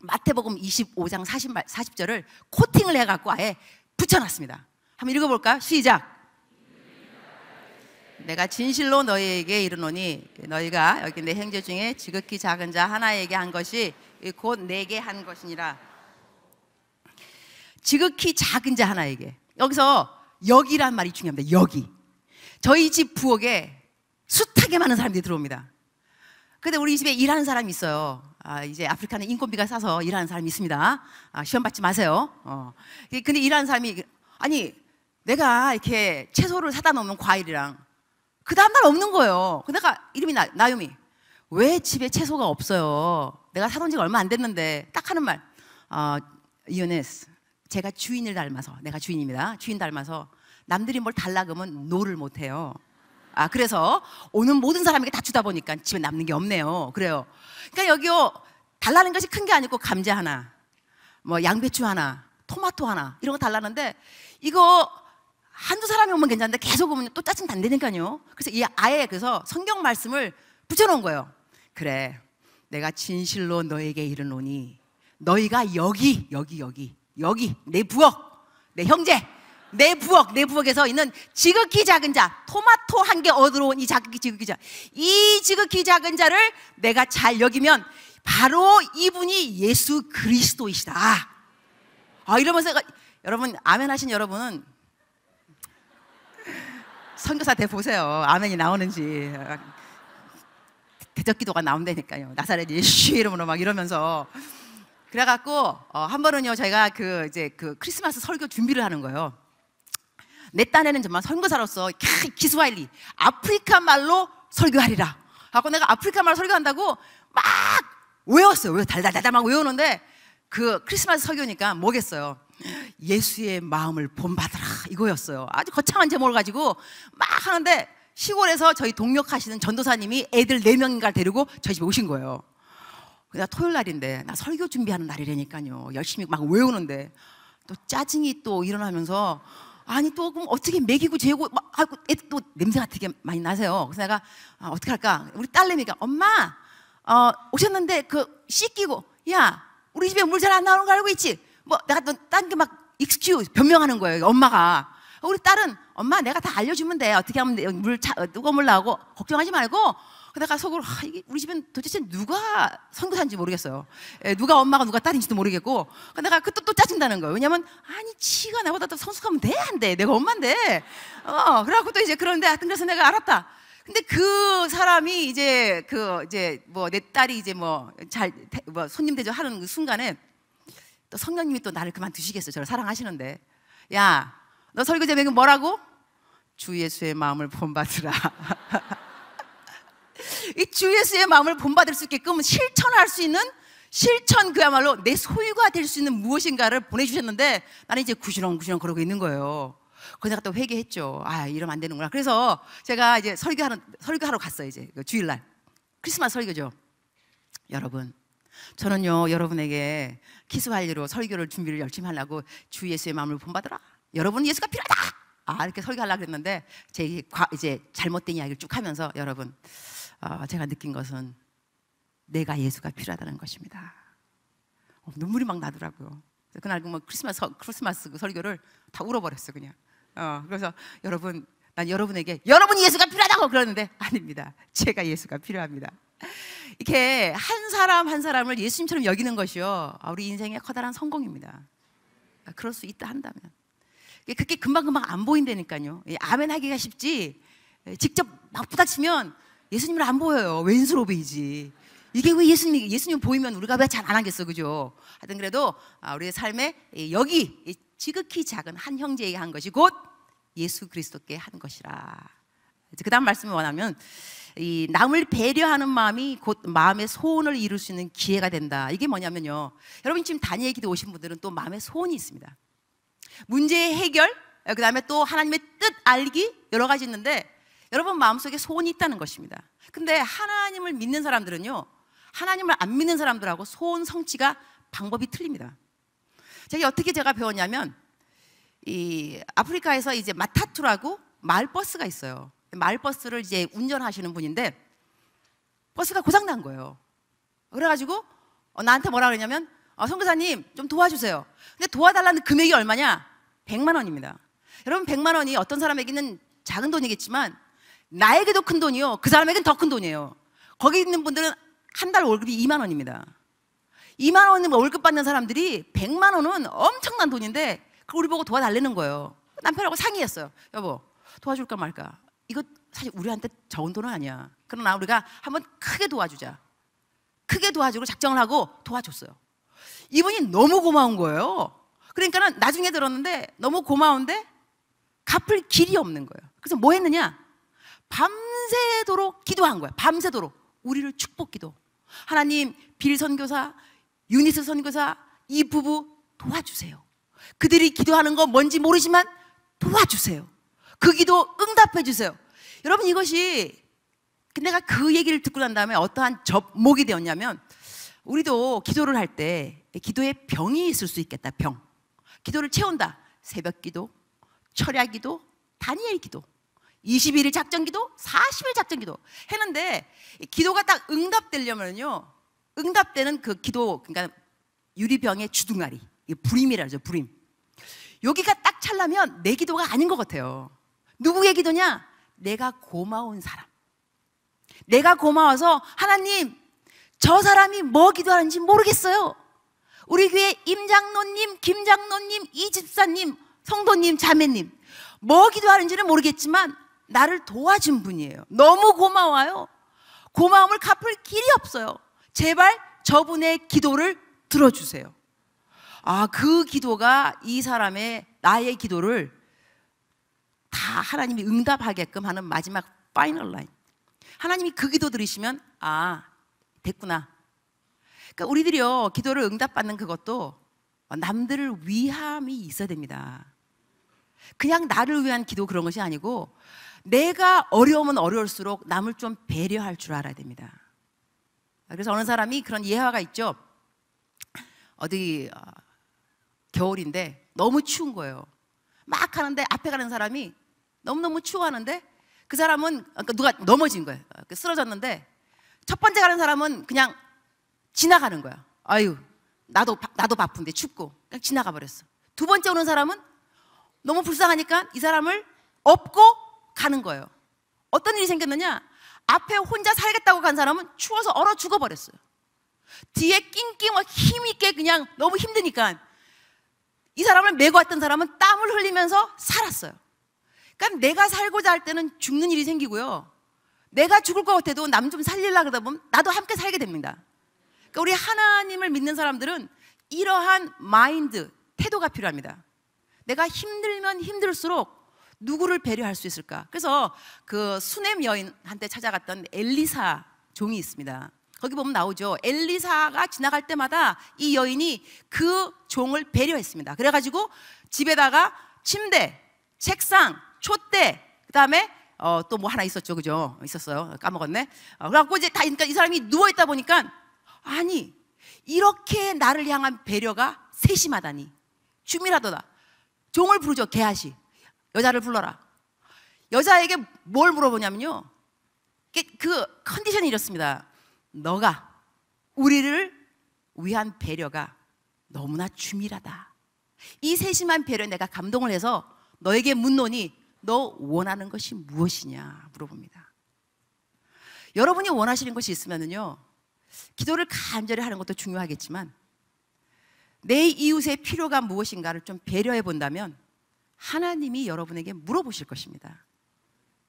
Speaker 1: 마태복음 25장 40, 40절을 코팅을 해갖고 아예 붙여놨습니다. 한번 읽어볼까요? 시작. 내가 진실로 너희에게 이르노니 너희가 여기 내 형제 중에 지극히 작은 자 하나에게 한 것이 곧 내게 한 것이니라. 지극히 작은 자 하나에게. 여기서 여기란 말이 중요합니다. 여기. 저희 집 부엌에 숱하게 많은 사람들이 들어옵니다. 근데 우리 집에 일하는 사람이 있어요. 아, 이제 아프리카는 인건비가 싸서 일하는 사람이 있습니다. 아, 시험 받지 마세요. 어. 근데 일하는 사람이, 아니, 내가 이렇게 채소를 사다 놓으면 과일이랑, 그 다음날 없는 거예요. 그 내가 이름이 나, 나요미. 왜 집에 채소가 없어요? 내가 사던 지가 얼마 안 됐는데, 딱 하는 말. 아, 이연에스 제가 주인을 닮아서 내가 주인입니다. 주인 닮아서 남들이 뭘 달라 그러면 노를 못 해요. 아 그래서 오는 모든 사람에게 다 주다 보니까 집에 남는 게 없네요. 그래요. 그러니까 여기요 달라는 것이 큰 게 아니고 감자 하나, 뭐 양배추 하나, 토마토 하나 이런 거 달라는데 이거 한두 사람이 오면 괜찮은데 계속 오면 또 짜증 난다니까요. 그래서 이 아예 그래서 성경 말씀을 붙여놓은 거예요. 그래, 내가 진실로 너에게 이르노니 너희가 여기 여기 여기 여기 내 부엌, 내 형제, 내 부엌, 내 부엌에서 있는 지극히 작은 자, 토마토 한 개 얻으러 온이 지극히 자, 이 지극히 작은 자를 내가 잘 여기면 바로 이분이 예수 그리스도이시다. 아, 이러면서 여러분 아멘 하신 여러분은 선교사 대 보세요. 아멘이 나오는지. 대적기도가 나온다니까요. 나사렛 예수 이름으로 막 이러면서 그래갖고 어, 한 번은요 제가 그 이제 그 크리스마스 설교 준비를 하는 거예요. 내 딴에는 정말 설교사로서 기수와일리 아프리카 말로 설교하리라. 하고 내가 아프리카 말로 설교한다고 막 외웠어요. 왜 달달달달 막 외우는데 그 크리스마스 설교니까 뭐겠어요. 예수의 마음을 본받으라 이거였어요. 아주 거창한 제목을 가지고 막 하는데 시골에서 저희 동력하시는 전도사님이 애들 네 명인가를 데리고 저희 집에 오신 거예요. 그래 토요일 날인데 나 설교 준비하는 날이라니까요. 열심히 막 외우는데 또 짜증이 또 일어나면서 아니 또 그럼 어떻게 먹이고 재고막하이고또 냄새가 되게 많이 나세요. 그래서 내가 아, 어떻게 할까? 우리 딸내미가 엄마 어, 오셨는데 그 씻기고 야 우리 집에 물 잘 안 나오는 거 알고 있지? 뭐 내가 또 딴 게 막 익스큐 변명하는 거예요. 엄마가 우리 딸은 엄마 내가 다 알려주면 돼 어떻게 하면 돼. 물 차, 어, 뜨거운 물 나오고 걱정하지 말고 내가 속으로 아, 이게 우리 집은 도대체 누가 선교사인지 모르겠어요. 에, 예, 누가 엄마가 누가 딸인지도 모르겠고 내가 그또 또 짜증나는 거예요. 왜냐면 아니 지가 나보다 더 성숙하면 돼안 돼. 내가 엄마인데. 어 그래갖고 또 이제 그런데 하여튼 아, 그래서 내가 알았다. 근데 그 사람이 이제 그 이제 뭐 내 딸이 이제 뭐 잘뭐 뭐 손님 대접하는 그 순간에 또 성령님이 또 나를 그만두시겠어 요 저를 사랑하시는데 야 너 설교제 매금 뭐라고? 주 예수의 마음을 본받으라 이주 예수의 마음을 본받을 수 있게끔 실천할 수 있는 실천 그야말로 내 소유가 될 수 있는 무엇인가를 보내주셨는데 나는 이제 구시렁구시렁 그러고 있는 거예요. 그래서 또 회개했죠. 아, 이러면 안 되는구나. 그래서 제가 이제 설교하는, 설교하러 갔어요. 이제 그 주일날. 크리스마스 설교죠. 여러분. 저는요, 여러분에게 키스할리로 설교를 준비를 열심히 하려고 주 예수의 마음을 본받으라. 여러분 예수가 필요하다! 아, 이렇게 설교하려고 그랬는데 제 과, 이제 잘못된 이야기를 쭉 하면서 여러분. 어, 제가 느낀 것은 내가 예수가 필요하다는 것입니다. 어, 눈물이 막 나더라고요. 그날 뭐 크리스마스 크리스마스 그 설교를 다 울어버렸어 그냥. 어, 그래서 여러분 난 여러분에게 여러분이 예수가 필요하다고 그러는데 아닙니다. 제가 예수가 필요합니다. 이렇게 한 사람 한 사람을 예수님처럼 여기는 것이요 아, 우리 인생의 커다란 성공입니다. 아, 그럴 수 있다 한다면 그게 금방 금방 안 보인다니까요. 아멘 하기가 쉽지 직접 막 부닥치면 예수님을 안 보여요. 왼수로베이지. 이게 왜 예수님, 예수님 보이면 우리가 왜 잘 안 하겠어, 그죠? 하여튼 그래도 아, 우리의 삶에 여기 지극히 작은 한 형제에게 한 것이 곧 예수 그리스도께 한 것이라. 그 다음 말씀을 원하면 이 남을 배려하는 마음이 곧 마음의 소원을 이룰 수 있는 기회가 된다. 이게 뭐냐면요. 여러분 지금 다니엘 기도 오신 분들은 또 마음의 소원이 있습니다. 문제 의 해결, 그 다음에 또 하나님의 뜻 알기 여러 가지 있는데 여러분 마음속에 소원이 있다는 것입니다. 근데 하나님을 믿는 사람들은요, 하나님을 안 믿는 사람들하고 소원 성취가 방법이 틀립니다. 제가 어떻게 제가 배웠냐면, 이 아프리카에서 이제 마타투라고 마을버스가 있어요. 마을버스를 이제 운전하시는 분인데, 버스가 고장난 거예요. 그래가지고 어, 나한테 뭐라 그러냐면, 어, 선교사님 좀 도와주세요. 근데 도와달라는 금액이 얼마냐? 100만 원입니다. 여러분 100만 원이 어떤 사람에게는 작은 돈이겠지만 나에게도 큰 돈이요. 그 사람에게는 더 큰 돈이에요. 거기 있는 분들은 한 달 월급이 2만 원입니다. 2만 원은 월급 받는 사람들이 100만 원은 엄청난 돈인데 그걸 우리 보고 도와달라는 거예요. 남편하고 상의했어요. 여보, 도와줄까 말까? 이거 사실 우리한테 적은 돈은 아니야. 그러나 우리가 한번 크게 도와주자. 크게 도와주고 작정을 하고 도와줬어요. 이분이 너무 고마운 거예요. 그러니까는 나중에 들었는데 너무 고마운데 갚을 길이 없는 거예요. 그래서 뭐 했느냐? 밤새도록 기도한 거야. 밤새도록 우리를 축복 기도. 하나님 빌 선교사, 유니스 선교사 이 부부 도와주세요. 그들이 기도하는 건 뭔지 모르지만 도와주세요. 그 기도 응답해 주세요. 여러분 이것이 내가 그 얘기를 듣고 난 다음에 어떠한 접목이 되었냐면 우리도 기도를 할 때 기도에 병이 있을 수 있겠다. 병. 기도를 채운다. 새벽 기도, 철야 기도, 다니엘 기도. 21일 작전 기도, 40일 작전 기도 했는데 기도가 딱 응답되려면요. 응답되는 그 기도, 그러니까 유리병의 주둥아리, 불임이라 그러죠, 불임. 여기가 딱찰라면내 기도가 아닌 것 같아요. 누구의 기도냐? 내가 고마운 사람. 내가 고마워서 하나님, 저 사람이 뭐 기도하는지 모르겠어요. 우리 교회 임장노님김장노님 이집사님, 성도님, 자매님, 뭐 기도하는지는 모르겠지만 나를 도와준 분이에요. 너무 고마워요. 고마움을 갚을 길이 없어요. 제발 저분의 기도를 들어주세요. 아, 그 기도가 이 사람의 나의 기도를 다 하나님이 응답하게끔 하는 마지막 파이널 라인. 하나님이 그 기도 들으시면 아, 됐구나. 그러니까 우리들이요. 기도를 응답받는 그것도 남들을 위함이 있어야 됩니다. 그냥 나를 위한 기도 그런 것이 아니고 내가 어려우면 어려울수록 남을 좀 배려할 줄 알아야 됩니다. 그래서 어느 사람이 그런 예화가 있죠. 어디 어, 겨울인데 너무 추운 거예요. 막 하는데 앞에 가는 사람이 너무너무 추워하는데 그 사람은 그러니까 누가 넘어진 거예요. 어, 그 쓰러졌는데 첫 번째 가는 사람은 그냥 지나가는 거야. 아유, 나도 나도 바쁜데 춥고 그냥 지나가 버렸어. 두 번째 오는 사람은 너무 불쌍하니까 이 사람을 업고 가는 거예요. 어떤 일이 생겼느냐? 앞에 혼자 살겠다고 간 사람은 추워서 얼어 죽어버렸어요. 뒤에 낑낑 하고 힘있게 그냥 너무 힘드니까 이 사람을 메고 왔던 사람은 땀을 흘리면서 살았어요. 그러니까 내가 살고자 할 때는 죽는 일이 생기고요. 내가 죽을 것 같아도 남 좀 살릴라 그러다 보면 나도 함께 살게 됩니다. 그러니까 우리 하나님을 믿는 사람들은 이러한 마인드, 태도가 필요합니다. 내가 힘들면 힘들수록 누구를 배려할 수 있을까? 그래서 그 수넴 여인한테 찾아갔던 엘리사 종이 있습니다. 거기 보면 나오죠. 엘리사가 지나갈 때마다 이 여인이 그 종을 배려했습니다. 그래가지고 집에다가 침대, 책상, 촛대, 그 다음에 어, 또뭐 하나 있었죠. 그죠? 있었어요. 까먹었네. 어, 그래갖고 이제 다, 그러니까 이 사람이 누워있다 보니까 아니, 이렇게 나를 향한 배려가 세심하다니. 주이라도다 종을 부르죠. 개아시 여자를 불러라. 여자에게 뭘 물어보냐면요. 그, 그 컨디션이 이렇습니다. 너가 우리를 위한 배려가 너무나 주밀하다. 이 세심한 배려에 내가 감동을 해서 너에게 묻노니 너 원하는 것이 무엇이냐 물어봅니다. 여러분이 원하시는 것이 있으면요. 기도를 간절히 하는 것도 중요하겠지만 내 이웃의 필요가 무엇인가를 좀 배려해 본다면 하나님이 여러분에게 물어보실 것입니다.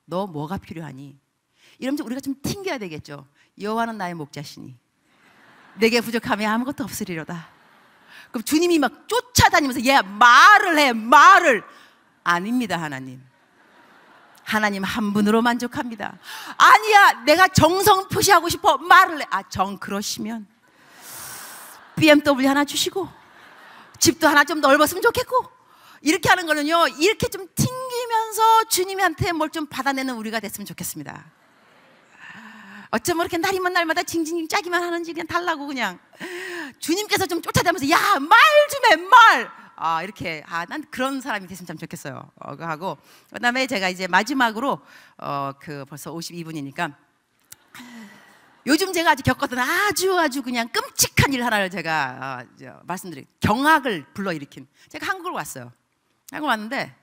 Speaker 1: 너 뭐가 필요하니? 이러면 우리가 좀 튕겨야 되겠죠. 여호와는 나의 목자시니 내게 부족함이 아무것도 없으리로다. 그럼 주님이 막 쫓아다니면서 얘 말을 해 말을 아닙니다 하나님. 하나님 한 분으로 만족합니다. 아니야 내가 정성 표시하고 싶어 말을 해. 아정 그러시면 BMW 하나 주시고 집도 하나 좀 넓었으면 좋겠고 이렇게 하는 거는요, 이렇게 좀 튕기면서 주님한테 뭘 좀 받아내는 우리가 됐으면 좋겠습니다. 어쩌면 이렇게 날이면 날마다 징징징 짜기만 하는지 그냥 달라고 그냥 주님께서 좀 쫓아다면서 니야말 좀해 말. 아 이렇게 아 난 그런 사람이 됐으면 참 좋겠어요. 어, 하고 그다음에 제가 이제 마지막으로 어 그 벌써 52분이니까 요즘 제가 아주 겪었던 아주 아주 그냥 끔찍한 일 하나를 제가 어, 말씀드릴 경악을 불러일으킨 제가 한국을 왔어요. 하고 왔는데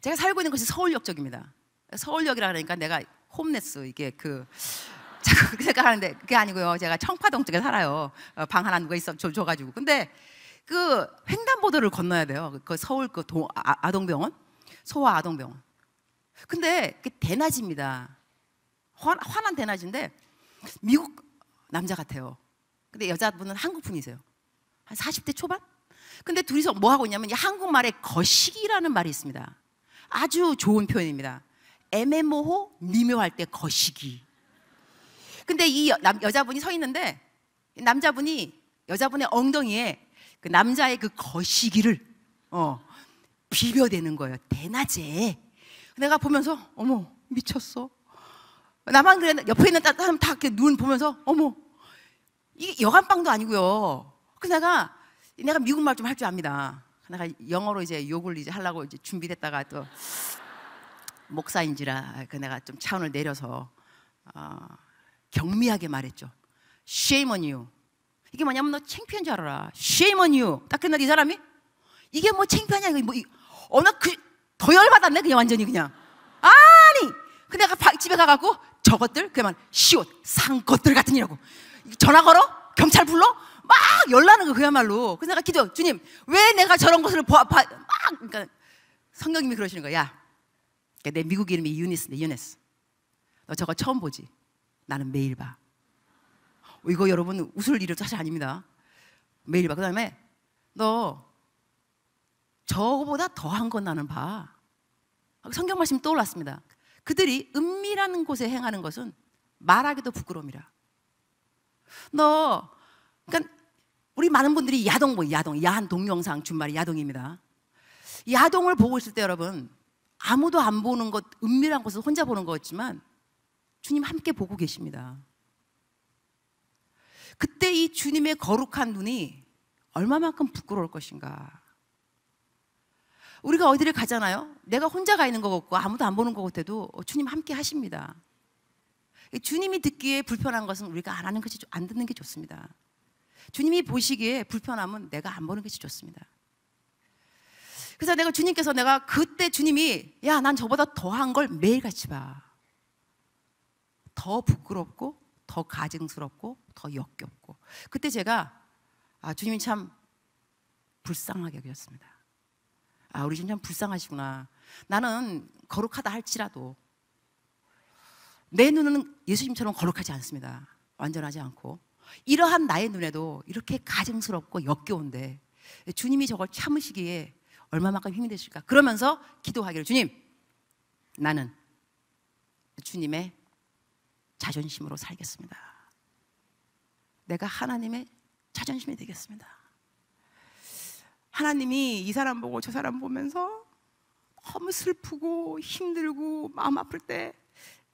Speaker 1: 제가 살고 있는 곳이 서울역 쪽입니다. 서울역이라 그러니까 내가 홈네스 이게 그 자꾸 생각하는데 그게 아니고요. 제가 청파동 쪽에 살아요. 어, 방 하나 누가 있어 줘, 가지고 근데 그 횡단보도를 건너야 돼요. 그, 그 서울 그 도, 아, 아 동병원 소아 아동병원. 근데 그 대낮입니다. 환, 환한 대낮인데 미국 남자 같아요. 근데 여자분은 한국 분이세요. 한 40대 초반? 근데 둘이서 뭐 하고 있냐면 한국말에 거시기라는 말이 있습니다. 아주 좋은 표현입니다. 애매모호 미묘할 때 거시기. 근데 이 여, 남, 여자분이 서 있는데 남자분이 여자분의 엉덩이에 그 남자의 그 거시기를 어, 비벼대는 거예요. 대낮에. 내가 보면서 어머 미쳤어. 나만 그래 옆에 있는 사람 다 눈 보면서 어머 이게 여간빵도 아니고요. 그래 내가 내가 미국 말좀 할 줄 압니다. 내가 영어로 이제 욕을 이제 하려고 이제 준비됐다가 또 목사인지라 그 내가 좀 차원을 내려서 어, 경미하게 말했죠. Shame on you. 이게 뭐냐면 너 창피한 줄 알아라. Shame on you. 딱 끝나 이 사람이 이게 뭐 창피하냐 이거 뭐 어나 그더 열받았네 그냥 완전히 그냥 아니. 그 내가 집에 가갖고 저것들 그만 시옷 상것들 같은 이라고 전화 걸어 경찰 불러 막 열나는 거 그야말로. 그래서 내가 기도, 주님, 왜 내가 저런 것을 봐, 봐, 막, 그러니까 성경님이 그러시는 거야. 야, 그러니까 내 미국 이름이 유니스인데, 유니스너 저거 처음 보지? 나는 매일 봐. 이거 여러분 웃을 일은 사실 아닙니다. 매일 봐. 그 다음에 너 저거보다 더한 건 나는 봐. 성경 말씀이 떠올랐습니다. 그들이 은밀한 곳에 행하는 것은 말하기도 부끄러움이라. 너, 그러니까 우리 많은 분들이 야동 뭐 야동 야한 동영상 준말이 야동입니다. 야동을 보고 있을 때 여러분 아무도 안 보는 것 은밀한 것은 혼자 보는 거지만 주님 함께 보고 계십니다. 그때 이 주님의 거룩한 눈이 얼마만큼 부끄러울 것인가. 우리가 어디를 가잖아요. 내가 혼자 가 있는 것 같고 아무도 안 보는 것 같아도 어, 주님 함께 하십니다. 주님이 듣기에 불편한 것은 우리가 안 하는 것이 안 듣는 게 좋습니다. 주님이 보시기에 불편함은 내가 안 보는 것이 좋습니다. 그래서 내가 주님께서 내가 그때 주님이 야, 난 저보다 더 한 걸 매일같이 봐. 더 부끄럽고 더 가증스럽고 더 역겹고 그때 제가 아, 주님이 참 불쌍하게 그렸습니다. 아, 우리 주님 참 불쌍하시구나. 나는 거룩하다 할지라도 내 눈은 예수님처럼 거룩하지 않습니다. 완전하지 않고 이러한 나의 눈에도 이렇게 가증스럽고 역겨운데 주님이 저걸 참으시기에 얼마만큼 힘이 되실까? 그러면서 기도하기를 주님, 나는 주님의 자존심으로 살겠습니다. 내가 하나님의 자존심이 되겠습니다. 하나님이 이 사람 보고 저 사람 보면서 너무 슬프고 힘들고 마음 아플 때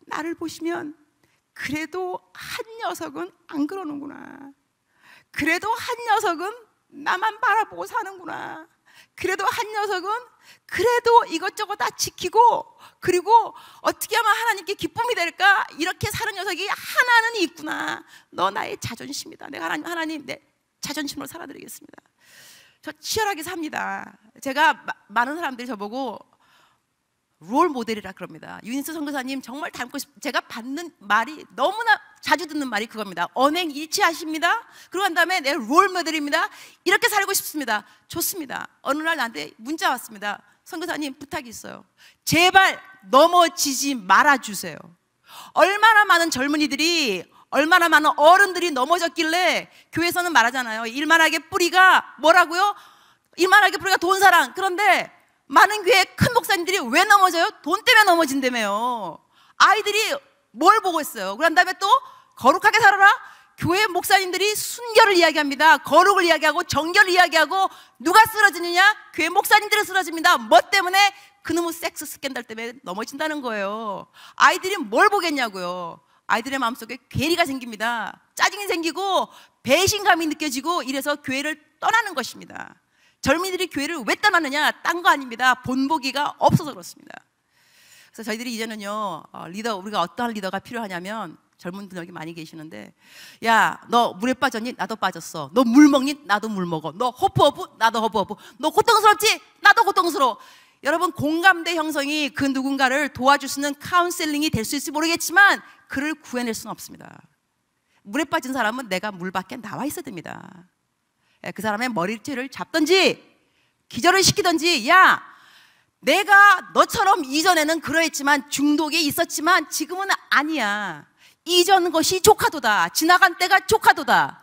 Speaker 1: 나를 보시면 그래도 한 녀석은 안 그러는구나. 그래도 한 녀석은 나만 바라보고 사는구나. 그래도 한 녀석은 그래도 이것저것 다 지키고 그리고 어떻게 하면 하나님께 기쁨이 될까 이렇게 사는 녀석이 하나는 있구나. 너 나의 자존심이다. 내가 하나님 하나님 내 자존심으로 살아드리겠습니다. 저 치열하게 삽니다. 제가 마, 많은 사람들이 저보고 롤 모델이라 그럽니다. 유니스 선교사님 정말 닮고 싶. 제가 받는 말이 너무나 자주 듣는 말이 그겁니다. 언행 일치하십니다. 그러고 난 다음에 내 롤 모델입니다. 이렇게 살고 싶습니다. 좋습니다. 어느 날 나한테 문자 왔습니다. 선교사님 부탁이 있어요. 제발 넘어지지 말아 주세요. 얼마나 많은 젊은이들이 얼마나 많은 어른들이 넘어졌길래 교회에서는 말하잖아요. 일만하게 뿌리가 뭐라고요? 일만하게 뿌리가 돈 사랑. 그런데 많은 교회 큰 목사님들이 왜 넘어져요? 돈 때문에 넘어진다며요. 아이들이 뭘 보고 있어요? 그런 다음에 또 거룩하게 살아라. 교회 목사님들이 순결을 이야기합니다. 거룩을 이야기하고 정결을 이야기하고 누가 쓰러지느냐? 교회 목사님들이 쓰러집니다. 뭐 때문에? 그놈의 섹스 스캔들 때문에 넘어진다는 거예요. 아이들이 뭘 보겠냐고요. 아이들의 마음속에 괴리가 생깁니다. 짜증이 생기고 배신감이 느껴지고 이래서 교회를 떠나는 것입니다. 젊은이들이 교회를 왜떠났느냐딴 거 아닙니다. 본보기가 없어서 그렇습니다. 그래서 저희들이 이제는요, 어, 리더, 우리가 어떠한 리더가 필요하냐면 젊은 분 여기 많이 계시는데, 야, 너 물에 빠졌니? 나도 빠졌어. 너 물 먹니? 나도 물 먹어. 너 허프허프? 나도 허프허프. 너 고통스럽지? 나도 고통스러워. 여러분, 공감대 형성이 그 누군가를 도와줄 수 있는 카운셀링이 될 수 있을지 모르겠지만, 그를 구해낼 수는 없습니다. 물에 빠진 사람은 내가 물 밖에 나와 있어야 됩니다. 네, 그 사람의 머리채를 잡든지 기절을 시키든지 야 내가 너처럼 이전에는 그러했지만 중독에 있었지만 지금은 아니야. 이전 것이 조카도다. 지나간 때가 조카도다.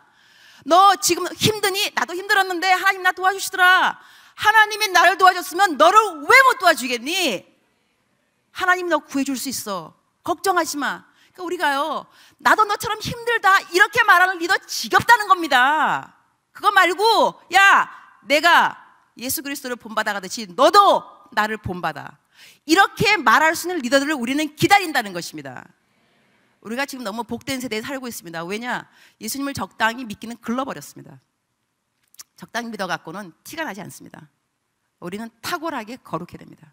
Speaker 1: 너 지금 힘드니? 나도 힘들었는데 하나님 나 도와주시더라. 하나님이 나를 도와줬으면 너를 왜 못 도와주겠니? 하나님 너 구해줄 수 있어. 걱정하지 마. 그러니까 우리가요, 나도 너처럼 힘들다. 이렇게 말하는 리더 지겹다는 겁니다. 그거 말고 야 내가 예수 그리스도를 본받아가듯이 너도 나를 본받아. 이렇게 말할 수 있는 리더들을 우리는 기다린다는 것입니다. 우리가 지금 너무 복된 세대에 살고 있습니다. 왜냐? 예수님을 적당히 믿기는 글러버렸습니다. 적당히 믿어갖고는 티가 나지 않습니다. 우리는 탁월하게 거룩해야 됩니다.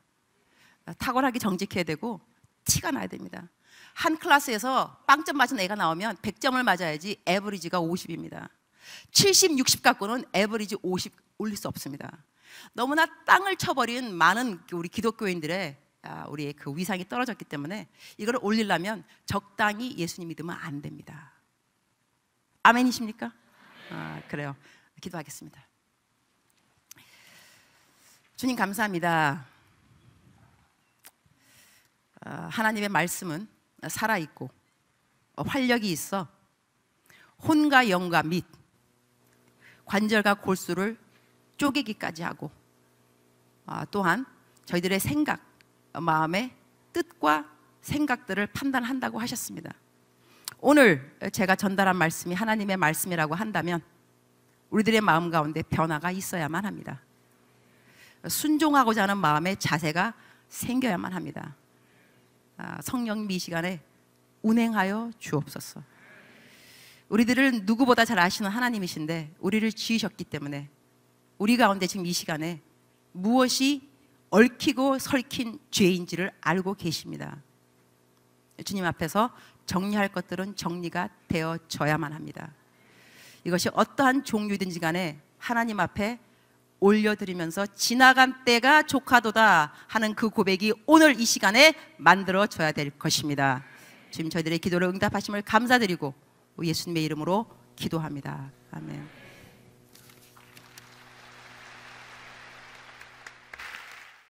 Speaker 1: 탁월하게 정직해야 되고 티가 나야 됩니다. 한 클래스에서 빵점 맞은 애가 나오면 100점을 맞아야지 에버리지가 50입니다. 70, 60 갖고는 에버리지 50 올릴 수 없습니다. 너무나 땅을 쳐버린 많은 그 우리 기독교인들의 아, 우리의 그 위상이 떨어졌기 때문에 이걸 올리려면 적당히 예수님 믿으면 안 됩니다. 아멘이십니까? 아, 그래요. 기도하겠습니다. 주님 감사합니다. 아, 하나님의 말씀은 살아있고 활력이 있어 혼과 영과 및 관절과 골수를 쪼개기까지 하고 아, 또한 저희들의 생각, 마음의 뜻과 생각들을 판단한다고 하셨습니다. 오늘 제가 전달한 말씀이 하나님의 말씀이라고 한다면 우리들의 마음 가운데 변화가 있어야만 합니다. 순종하고자 하는 마음의 자세가 생겨야만 합니다. 아, 성령 미 시간에 운행하여 주옵소서. 우리들을 누구보다 잘 아시는 하나님이신데 우리를 지으셨기 때문에 우리 가운데 지금 이 시간에 무엇이 얽히고 설킨 죄인지를 알고 계십니다. 주님 앞에서 정리할 것들은 정리가 되어져야만 합니다. 이것이 어떠한 종류든지 간에 하나님 앞에 올려드리면서 지나간 때가 조카도다 하는 그 고백이 오늘 이 시간에 만들어져야 될 것입니다. 주님 저희들의 기도를 응답하심을 감사드리고 예수님의 이름으로 기도합니다. 아멘.